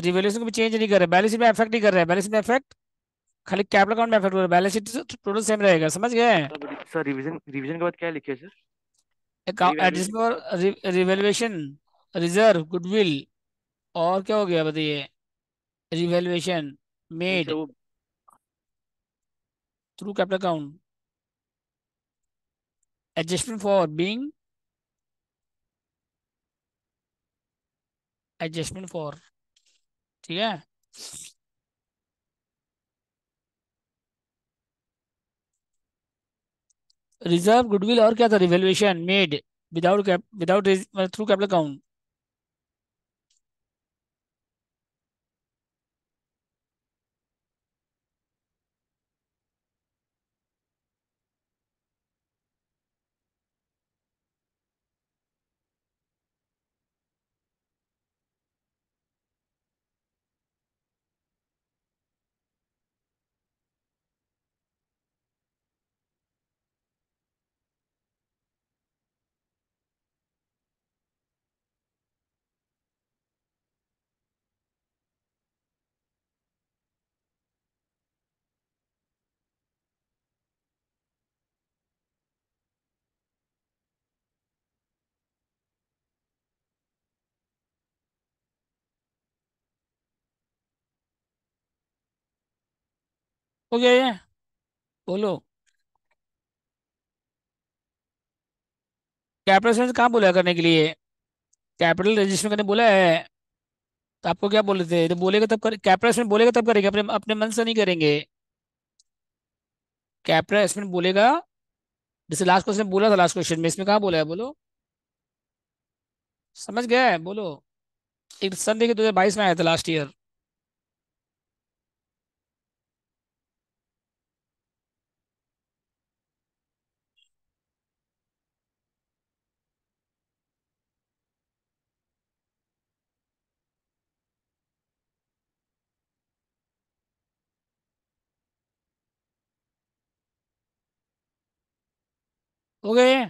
रिवेल्यूशन को भी चेंज नहीं कर रहे हैं बैलेंस में इफेक्ट नहीं कर रहे हैं बैलेंस में इफेक्ट खाली कैपिटल अकाउंट में इफेक्ट हो रहा है बैलेंस शीट टोटल सेम रहेगा समझ गए सर रिवीजन रिवीजन के बाद क्या लिखे सर रिवेल्युएशन रिजर्व गुडविल और क्या हो गया बताइए revaluation made through capital account adjustment for being adjustment for ठीक है रिजर्व गुडविल और क्या था revaluation made without without through capital account हो गया ये बोलो कैपिटल सेंस कहाँ बोला करने के लिए कैपिटल रजिस्टर करने बोला है तो आपको क्या बोले थे तो बोलेगा तब कर कैपिटल एस्मेंट बोलेगा तब करेंगे अपने अपने मन से नहीं करेंगे कैपिटल एसमेंट बोलेगा जैसे लास्ट क्वेश्चन बोला था लास्ट क्वेश्चन में इसमें कहाँ बोला है बोलो समझ गया है बोलो एक सन देखिए दो हज़ार बाईस में आया था लास्ट ईयर 오케이.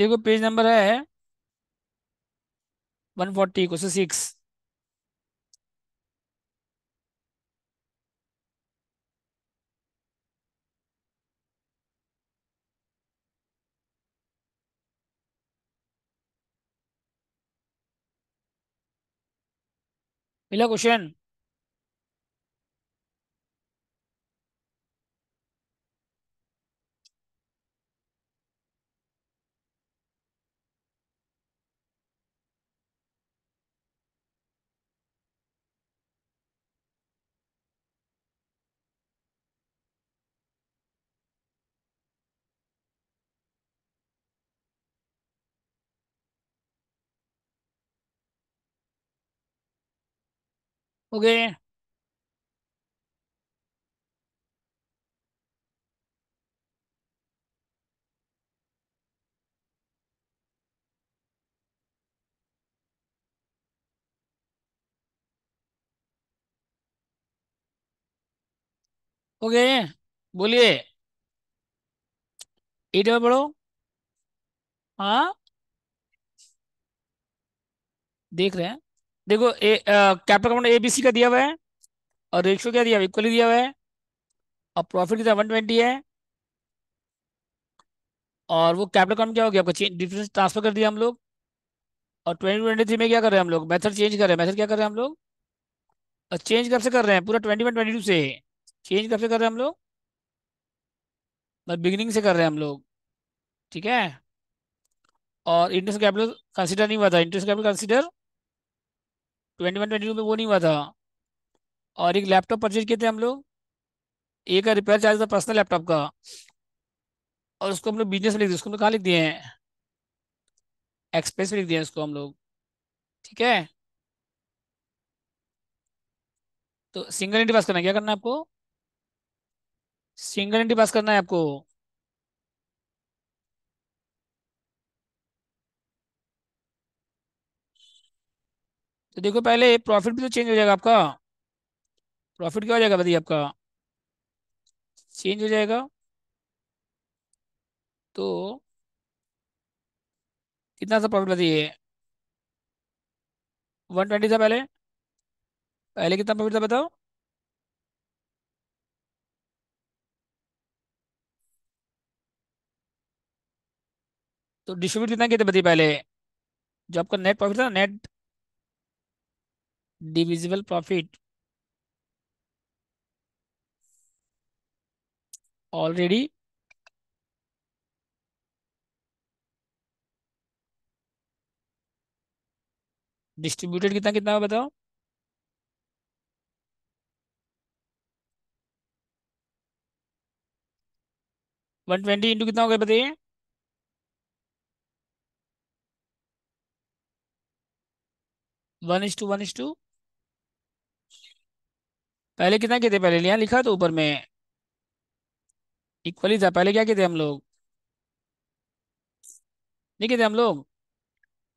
देखो पेज नंबर है वन फोर्टी क्वेश्चन सिक्स मिला क्वेश्चन ओके ओके बोलिए एट पढ़ो हाँ देख रहे हैं देखो A capital amount A B C का दिया हुआ है और रेशियो क्या दिया हुआ इक्वली दिया हुआ है और प्रॉफिट कितना वन ट्वेंटी है और वो कैपिटल अकाउंट क्या हो गया आपका डिफरेंस ट्रांसफर कर दिया हम लोग और ट्वेंटी ट्वेंटी थ्री में क्या कर रहे हैं हम लोग मेथड चेंज कर रहे हैं मेथड क्या कर रहे हैं हम लोग और चेंज कब से कर रहे हैं पूरा ट्वेंटी वन ट्वेंटी टू से चेंज कब से कर रहे हैं हम लोग बिगिनिंग से कर रहे हैं हम लोग ठीक है और इंटरेस्ट कैपिटल कंसिडर नहीं हुआ था interest capital consider twenty one twenty two में वो नहीं हुआ था और एक लैपटॉप परचेज किए थे हम लोग एक का रिपेयर चार्ज था पर्सनल लैपटॉप का और उसको हम लोग बिजनेस में लिख दिए उसको हम लोग कहाँ लिख दिए हैं एक्सप्रेस में लिख दिए हैं उसको हम लोग ठीक है तो सिंगल एंट्री पास करना है क्या करना है आपको सिंगल एंट्री पास करना है आपको तो देखो पहले प्रॉफिट भी तो चेंज हो जाएगा आपका प्रॉफिट क्या हो जाएगा बताइए आपका चेंज हो जाएगा तो कितना सा प्रॉफिट बताइए वन ट्वेंटी था पहले पहले कितना प्रॉफिट था बताओ तो डिस्ट्रीब्यूट कितना कहते थे बताइए पहले जो आपका नेट प्रॉफिट था net divisible profit already distributed कितना कितना बताओ वन ट्वेंटी इंटू कितना हो गया बताइए one is two one is two पहले कितना कहते पहले यहाँ लिखा तो ऊपर में इक्वली था पहले क्या कहते हम लोग नहीं कहते हम लोग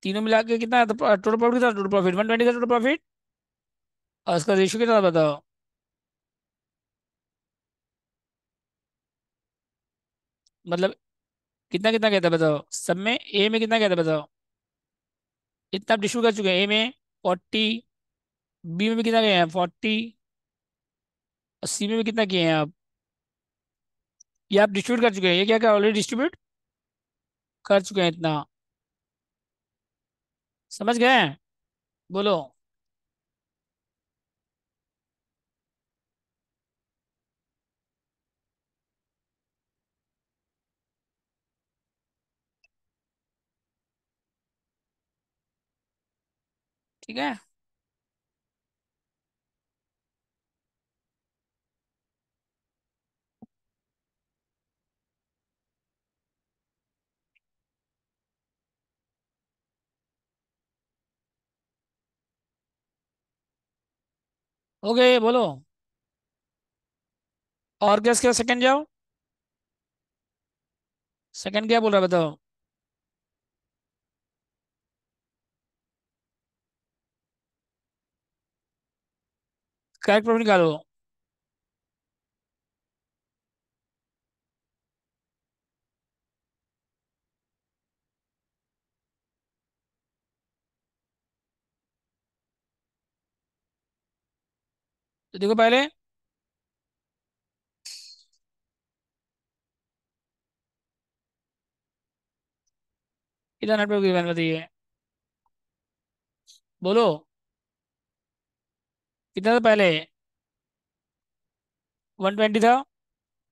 तीनों मिला के कितना टोटल प्रॉफिट था टोटल प्रॉफिट वन ट्वेंटी था टोटल प्रॉफिट और इसका रेशियो कितना बताओ मतलब कितना कितना कहता बताओ सब में ए में कितना कहता बताओ इतना आप डिस्ट्रीब्यूट कर चुके हैं ए में फोर्टी बी में भी कितना गए हैं फोर्टी अस्सी में भी कितना किए हैं आप ये आप डिस्ट्रीब्यूट कर चुके हैं ये क्या क्या ऑलरेडी डिस्ट्रीब्यूट कर चुके हैं इतना समझ गए बोलो ठीक है हो गए बोलो और गैस क्या सेकंड जाओ सेकंड क्या बोल रहा बताओ करेक्ट प्रॉब्लम निकालो तो देखो पहले इधर नेटवर्क बताइए बोलो कितना था पहले वन ट्वेंटी था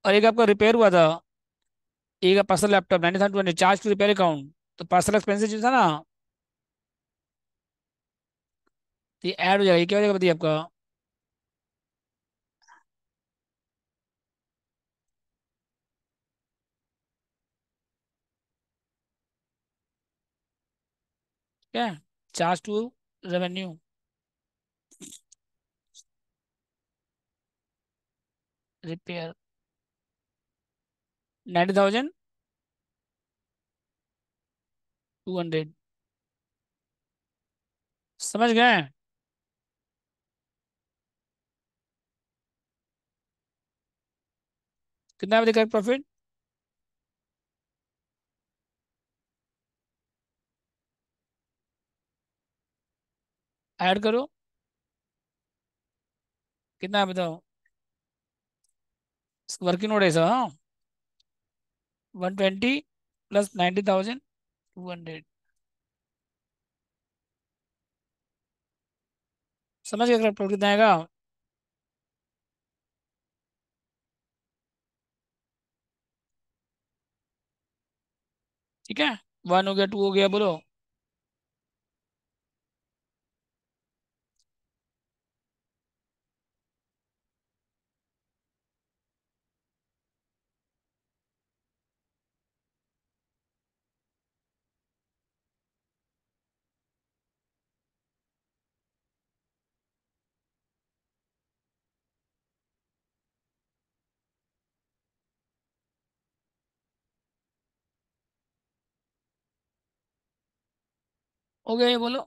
और एक आपका रिपेयर हुआ था एक personal laptop nine thousand twenty charge to repair account तो पर्सनल एक्सपेंसिस जो था ना तो ये ऐड हो जाएगा क्या हो जाएगा बताइए आपका ठीक है charge to revenue repair ninety thousand two hundred समझ गए कितना बजे करेक्ट प्रॉफिट ऐड करो कितना है बताओ वर्किंग नोट ऐसा हाँ one twenty plus ninety thousand two hundred समझ गया टोटल कितना आएगा ठीक है वन हो गया टू हो गया बोलो हो गया ये बोलो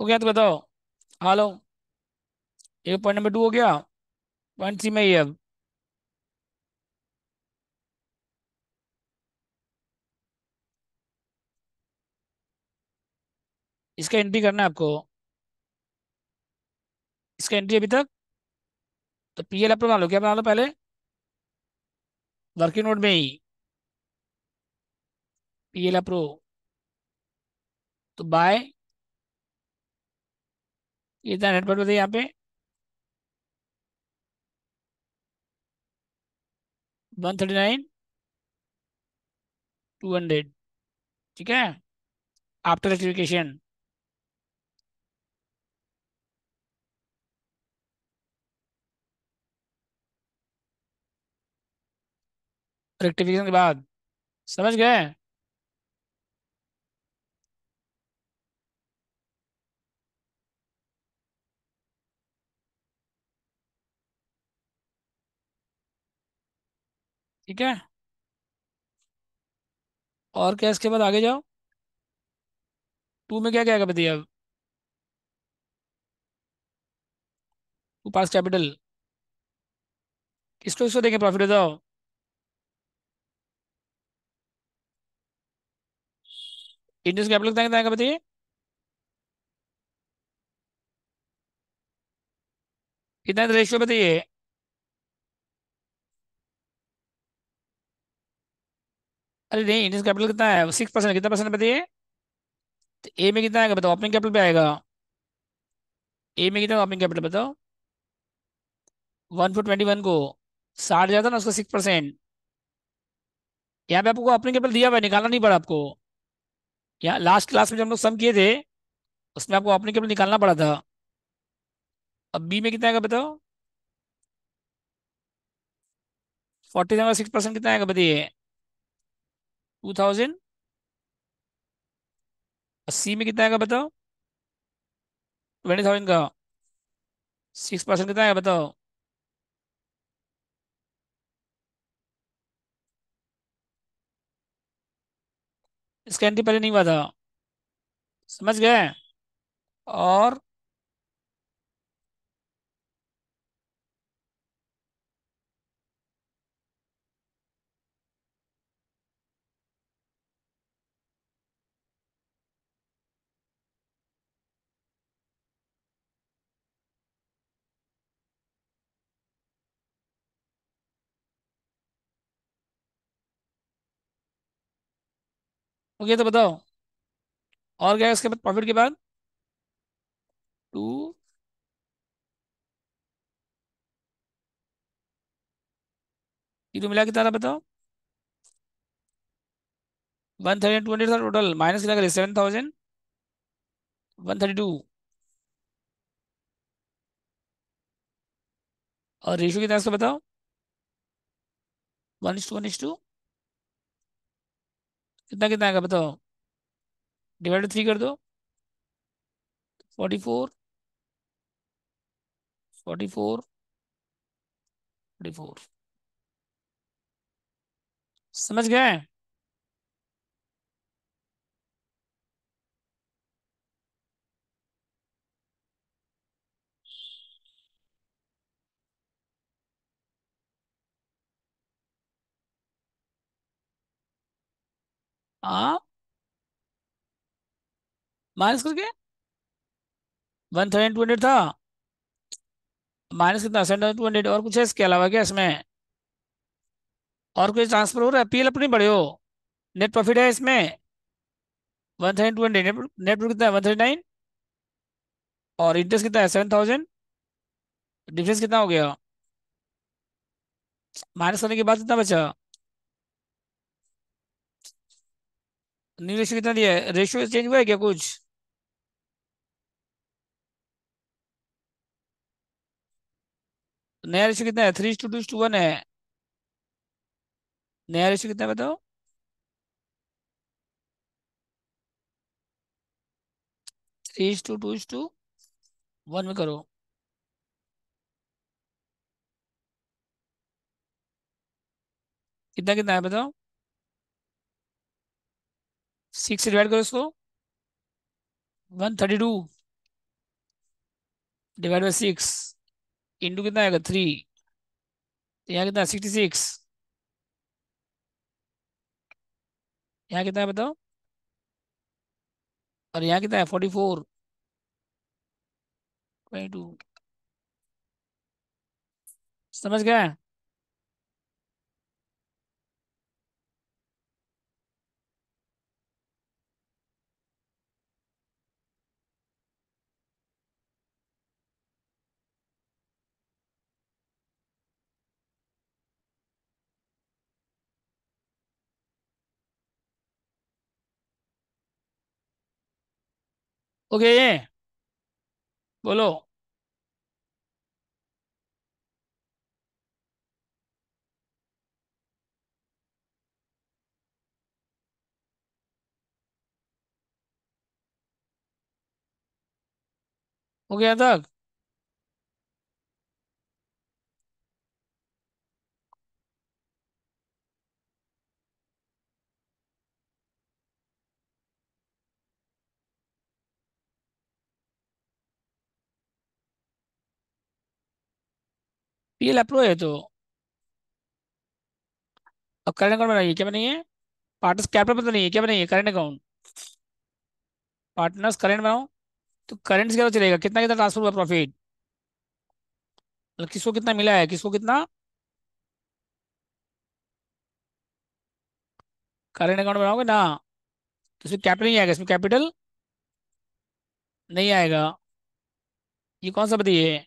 हो गया तो बताओ हेलो हाँ ये पॉइंट नंबर टू हो गया पॉइंट सी में ही अब इसका एंट्री करना है आपको इसका एंट्री अभी तक तो पीएल आप बना लो क्या बना लो पहले वर्किंग नोट में ही पीएल अप्रो तो बाय ये नेटवर्क बताइए यहाँ पे one thirty nine two hundred ठीक है आफ्टर रेक्टिफिकेशन रेक्टिफिकेशन के बाद समझ गए ठीक है और क्या इसके बाद आगे जाओ टू में क्या क्या कर दिया टू पास कैपिटल किसको इसको देखें प्रॉफिट बताओ इंडियन कैपिटल कितना कितना तो बताइए कितना रेशियो बताइए अरे नहीं इंडियन कैपिटल कितना है सिक्स परसेंट कितना परसेंट बताइए तो ए में कितना आएगा बताओ ओपनिंग कैपिटल पे आएगा ए में कितना ओपनिंग कैपिटल बताओ वन फोर ट्वेंटी वन को साठ जाता ना उसका सिक्स परसेंट यहाँ पे आपको ओपनिंग कैपिटल दिया हुआ है निकालना नहीं पड़ा आपको यहाँ लास्ट क्लास में जब हम लोग सम किए थे उसमें आपको ओपनिंग कैपिटल निकालना पड़ा था अब बी में कितना आएगा बताओ फोर्टी सेवन सिक्स परसेंट कितना आएगा बताइए टू थाउजेंड अस्सी में कितना आएगा बताओ ट्वेंटी थाउजेंड का सिक्स परसेंट कितना आएगा बताओ इसका एंट्री पहले नहीं हुआ था समझ गए और ओके तो बताओ और गया उसके बाद प्रॉफिट के बाद टू तो मिला कितना था बताओ वन थाउजेंड टू हंड्रेड था टोटल माइनस कितना करें seven thousand one thirty two और रेशो कितना इसका बताओ one is two one is two कितना कितना आएगा बताओ डिवाइड थ्री कर दो forty four forty four forty four समझ गए हाँ माइनस करके वन थाउजेंड टू हंड्रेड था माइनस कितना सेवन थाउजेंड टू हंड्रेड और कुछ है इसके अलावा क्या इसमें और कुछ ट्रांसफर हो रहा है एल अपनी बढ़े हो नेट प्रॉफिट है इसमें one thousand two hundred net profit कितना है वन थर्टी नाइन और इंटरेस्ट कितना है सेवन थाउजेंड डिफरेंस कितना हो गया माइनस करने के बाद कितना बचा न्यू रेशियो कितना दिया है रेशियो चेंज हुआ है क्या कुछ नया रेशियो कितना है three to two to one है नया रेशियो कितना बताओ three to two to one में करो कितना कितना है बताओ सिक्स से डिवाइड करो इसको one thirty two divide by six into कितना आएगा थ्री तो यहाँ कितना सिक्सटी सिक्स यहाँ कितना है बताओ और यहाँ कितना है फोर्टी फोर ट्वेंटी टू समझ गया ओके okay, बोलो हो गया तक पीएल अप्रूव है तो अब करंट अकाउंट बनाइए क्या बनाइए पार्टनर्स कैपिटल पर नहीं है क्या बनाइए करंट अकाउंट पार्टनर्स करंट बनाओ तो करंट से क्या चलेगा कितना कितना ट्रांसफर हुआ प्रॉफिट मतलब किसको कितना मिला है किसको कितना करंट अकाउंट बनाओगे ना तो इसमें कैपिटल नहीं आएगा इसमें कैपिटल नहीं आएगा ये कौन सा बताइए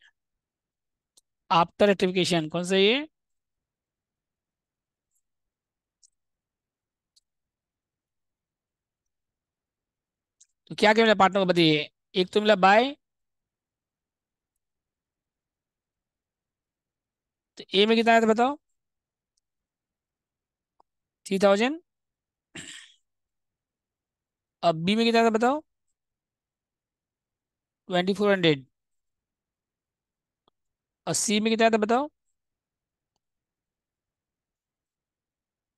आफ्टर रेक्टिफिकेशन कौन सा ये तो क्या क्या मिला पार्टनर को बताइए एक तो मिला बाय तो ए में कितना आया था बताओ थ्री थाउजेंड अब बी में कितना था बताओ ट्वेंटी फोर हंड्रेड अस्सी सी में कितना था बताओ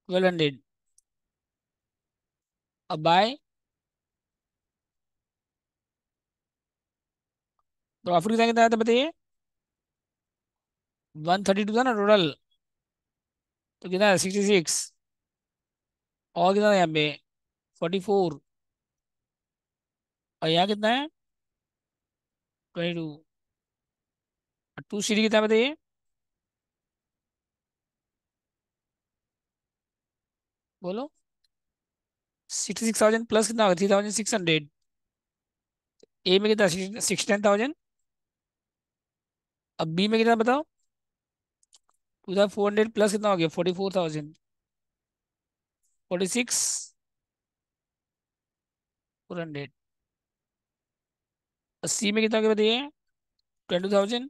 ट्वेल्व हंड्रेड अब बाय प्रॉफिट कितना कितना था बताइए वन थर्टी टू था ना टोटल तो कितना है सिक्सटी सिक्स और कितना था यहाँ पे फोर्टी फोर और यहाँ कितना है ट्वेंटी टू टू डी कितना बताइए बोलो सिक्सटी सिक्स थाउजेंड प्लस कितना three thousand six hundred A में कितना सिक्सटी थाउजेंड अब बी में कितना बताओ two thousand four hundred plus कितना हो गया forty four thousand forty six four hundred C में कितना हो गया बताइए ट्वेंटी थाउजेंड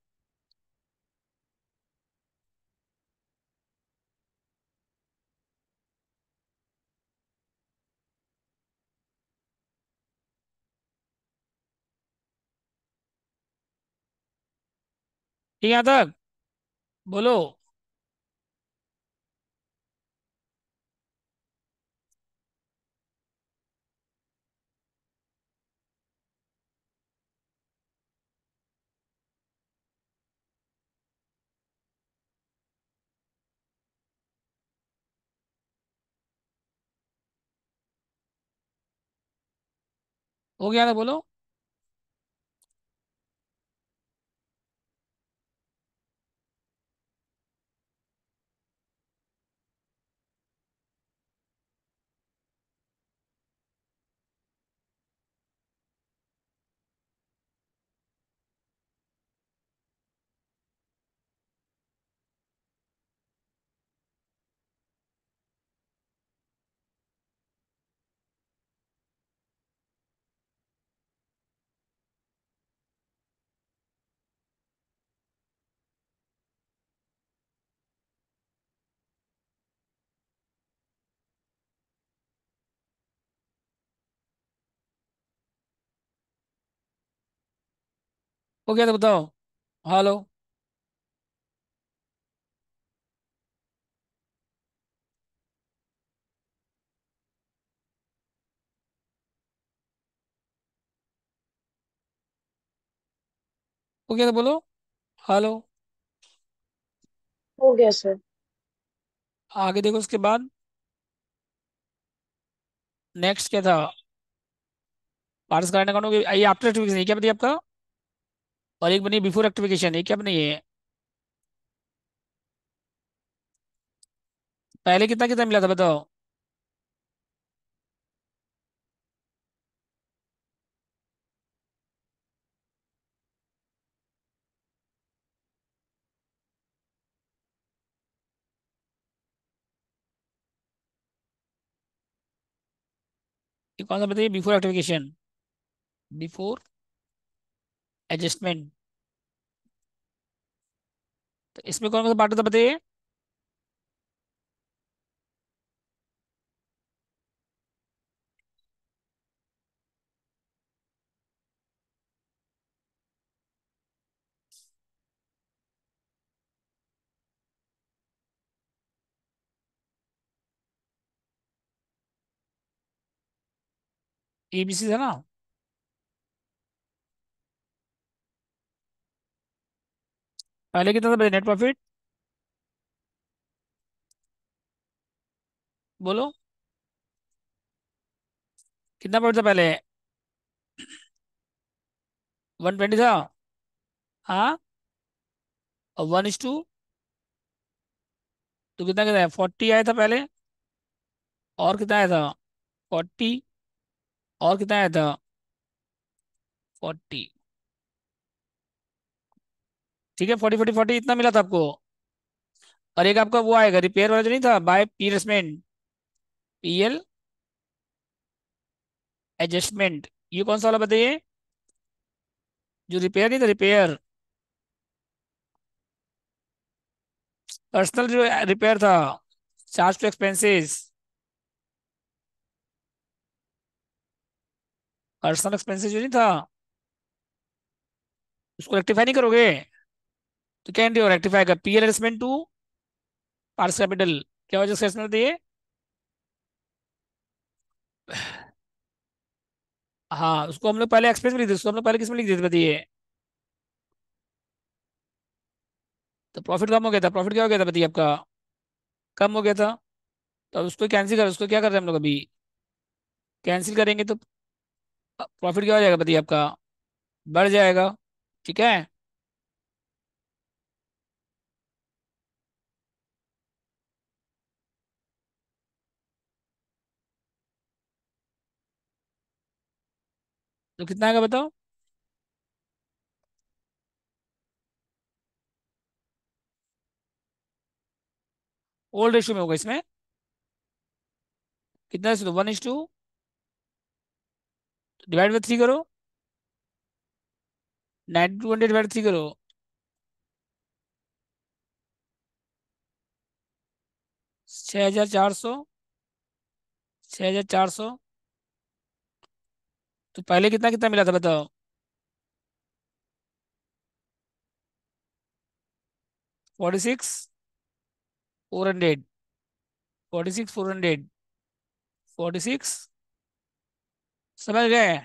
यादव बोलो हो गया था बोलो हो गया तो बताओ हेलो हो गया तो बोलो हेलो हो गया सर आगे देखो उसके बाद नेक्स्ट क्या था पार्स करंट अकाउंट ये आफ्टर टू वीक्स नहीं क्या बताइए आपका और एक बनी बिफोर एक्टिफिकेशन एक क्या बनी है पहले कितना कितना मिला था बताओ कौन सा बताइए बिफोर एक्टिफिकेशन बिफोर एडजस्टमेंट तो इसमें कौन कौन सा पार्ट होता है बताइए एबीसी है ना पहले कितना था नेट प्रॉफिट बोलो कितना प्रॉफिट था पहले वन ट्वेंटी था हाँ और वन इज टू तो कितना कितना है फोर्टी आया था पहले और कितना आया था फोर्टी और कितना आया था फोर्टी ठीक है फोर्टी फोर्टी फोर्टी इतना मिला था आपको और एक आपका वो आएगा रिपेयर वाला जो नहीं था बाय पीरसमेंट पीएल एडजस्टमेंट ये कौन सा वाला बताइए जो रिपेयर नहीं था रिपेयर पर्सनल जो रिपेयर था charge to expenses personal expenses जो नहीं था उसको रेक्टिफाई नहीं करोगे तो कैन हो रेक्टिफाई का पी एल एसमेंट टू पार्स कैपिटल क्या हो जाए इसमें बताइए हाँ उसको हम लोग पहले एक्सप्रेस में लिख देते उसको हम लोग पहले किसमें लिख देते बताइए तो प्रॉफिट कम हो गया था प्रॉफिट क्या हो गया था बताइए आपका कम हो गया था तो उसको कैंसिल कर उसको क्या कर रहे हैं हम लोग अभी कैंसिल करेंगे तो प्रॉफिट क्या हो जाएगा बताइए आपका बढ़ जाएगा ठीक है तो कितना आएगा बताओ ओल्ड रेशियो में होगा इसमें कितना से one is two divide by three करो nine two hundred divide three करो छ हजार चार सौ छ हजार चार सौ तो पहले कितना कितना मिला था बताओ forty six four hundred forty six four hundred forty six समझ गए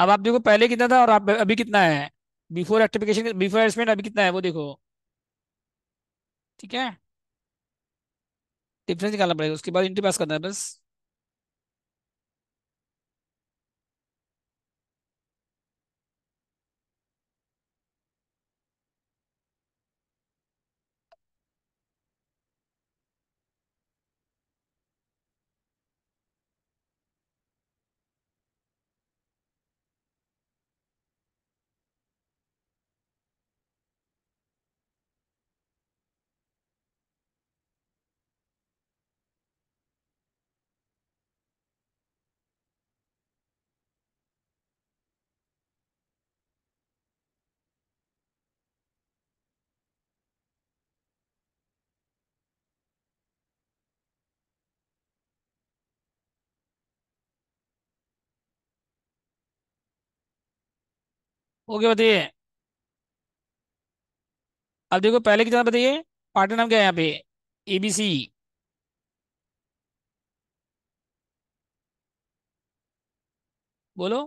अब आप देखो पहले कितना था और आप अभी कितना है बिफोर एक्टिफिकेशन बिफोर एडजस्टमेंट अभी कितना है वो देखो ठीक है डिफरेंस निकालना पड़ेगा उसके बाद इंट्री पास करना है बस ओके बताइए अब देखो पहले की तरह बताइए पार्टनर नाम क्या है यहाँ पे एबीसी बोलो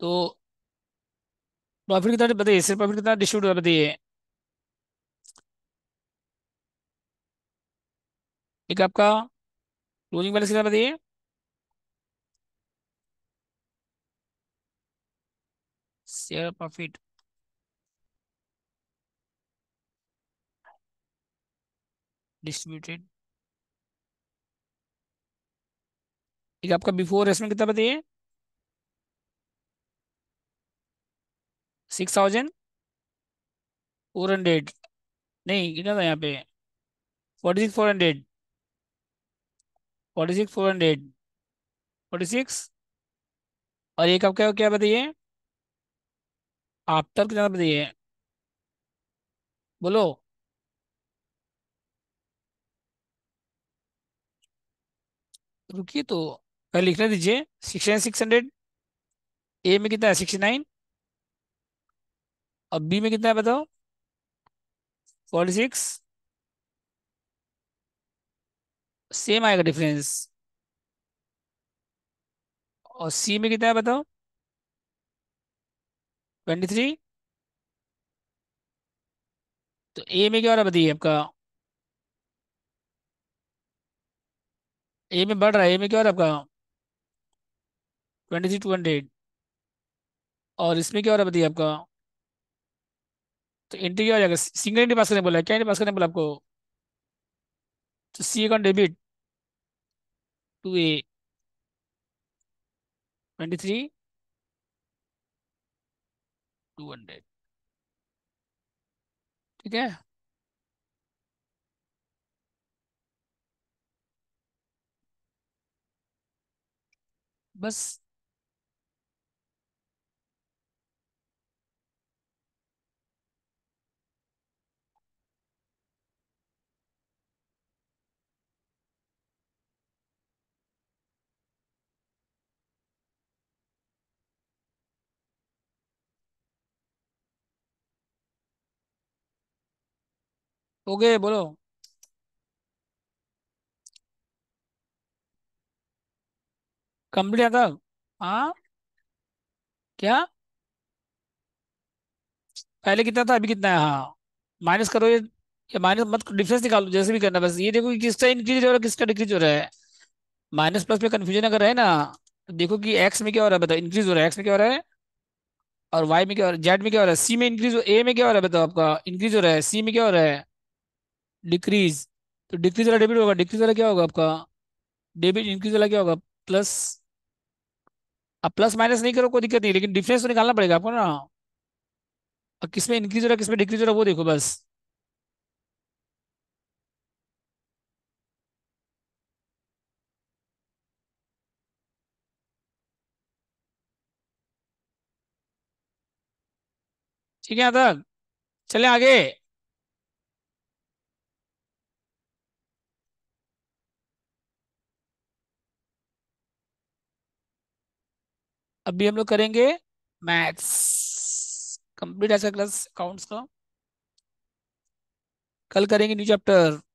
तो प्रॉफिट कितना बताइए सिर्फ प्रॉफिट कितना डिस्ट्रीब्यूट होता बताइए एक आपका क्लोजिंग बैलेंस कितना बताइए शेयर प्रॉफिट डिस्ट्रीब्यूटेड एक आपका बिफोर इसमें कितना बताइए सिक्स थाउजेंड फोर हंड्रेड नहीं कितना था यहाँ पे forty six four hundred forty six four hundred forty six और एक आपका क्या बताइए आप तक जवाब दिए बोलो रुकिए तो पहले लिखने दीजिए सिक्स सिक्स हंड्रेड ए में कितना है सिक्सटी नाइन और बी में कितना है बताओ फोर्टी सिक्स सेम आएगा डिफरेंस और सी में कितना है बताओ ट्वेंटी थ्री तो ए में क्या हो रहा है बताइए आपका ए में बढ़ रहा है ए में क्या हो रहा है आपका ट्वेंटी थ्री टू हंड्रेड और इसमें क्या हो रहा है बताइए आपका तो एंट्री क्या हो जाएगा सिंगल एंट्री पास करने बोला क्या एंट्री पास करने बोला आपको तो C account debit to A twenty three two hundred ठीक है बस ओके बोलो कंप्लीट आता हाँ क्या पहले कितना था अभी कितना है हाँ माइनस करो ये या माइनस मत डिफरेंस निकालो जैसे भी करना बस ये देखो कि किसका इंक्रीज हो रहा है किसका डिक्रीज हो रहा है माइनस प्लस में कन्फ्यूजन अगर है ना तो देखो कि एक्स में क्या हो रहा है बताओ इंक्रीज हो रहा है एक्स में क्या हो रहा है और वाई में क्या हो रहा है जेड में क्या हो रहा है सी में इंक्रीज हो ए में क्या हो रहा है बताओ आपका इंक्रीज हो रहा है सी में क्या हो रहा है डिक्रीज तो डिक्रीज वाला डेबिट होगा डिक्रीज वाला क्या होगा आपका डेबिट इंक्रीज वाला क्या होगा प्लस अब प्लस माइनस नहीं करो कोई दिक्कत नहीं लेकिन डिफरेंस तो निकालना पड़ेगा आपको ना अब किसमें इंक्रीज हो रहा है किसमें डिक्रीज हो रहा है वो देखो बस ठीक है यहाँ तक चले आगे अभी हम लोग करेंगे मैथ्स कंप्लीट ऐसा क्लास अकाउंट्स का कल करेंगे न्यू चैप्टर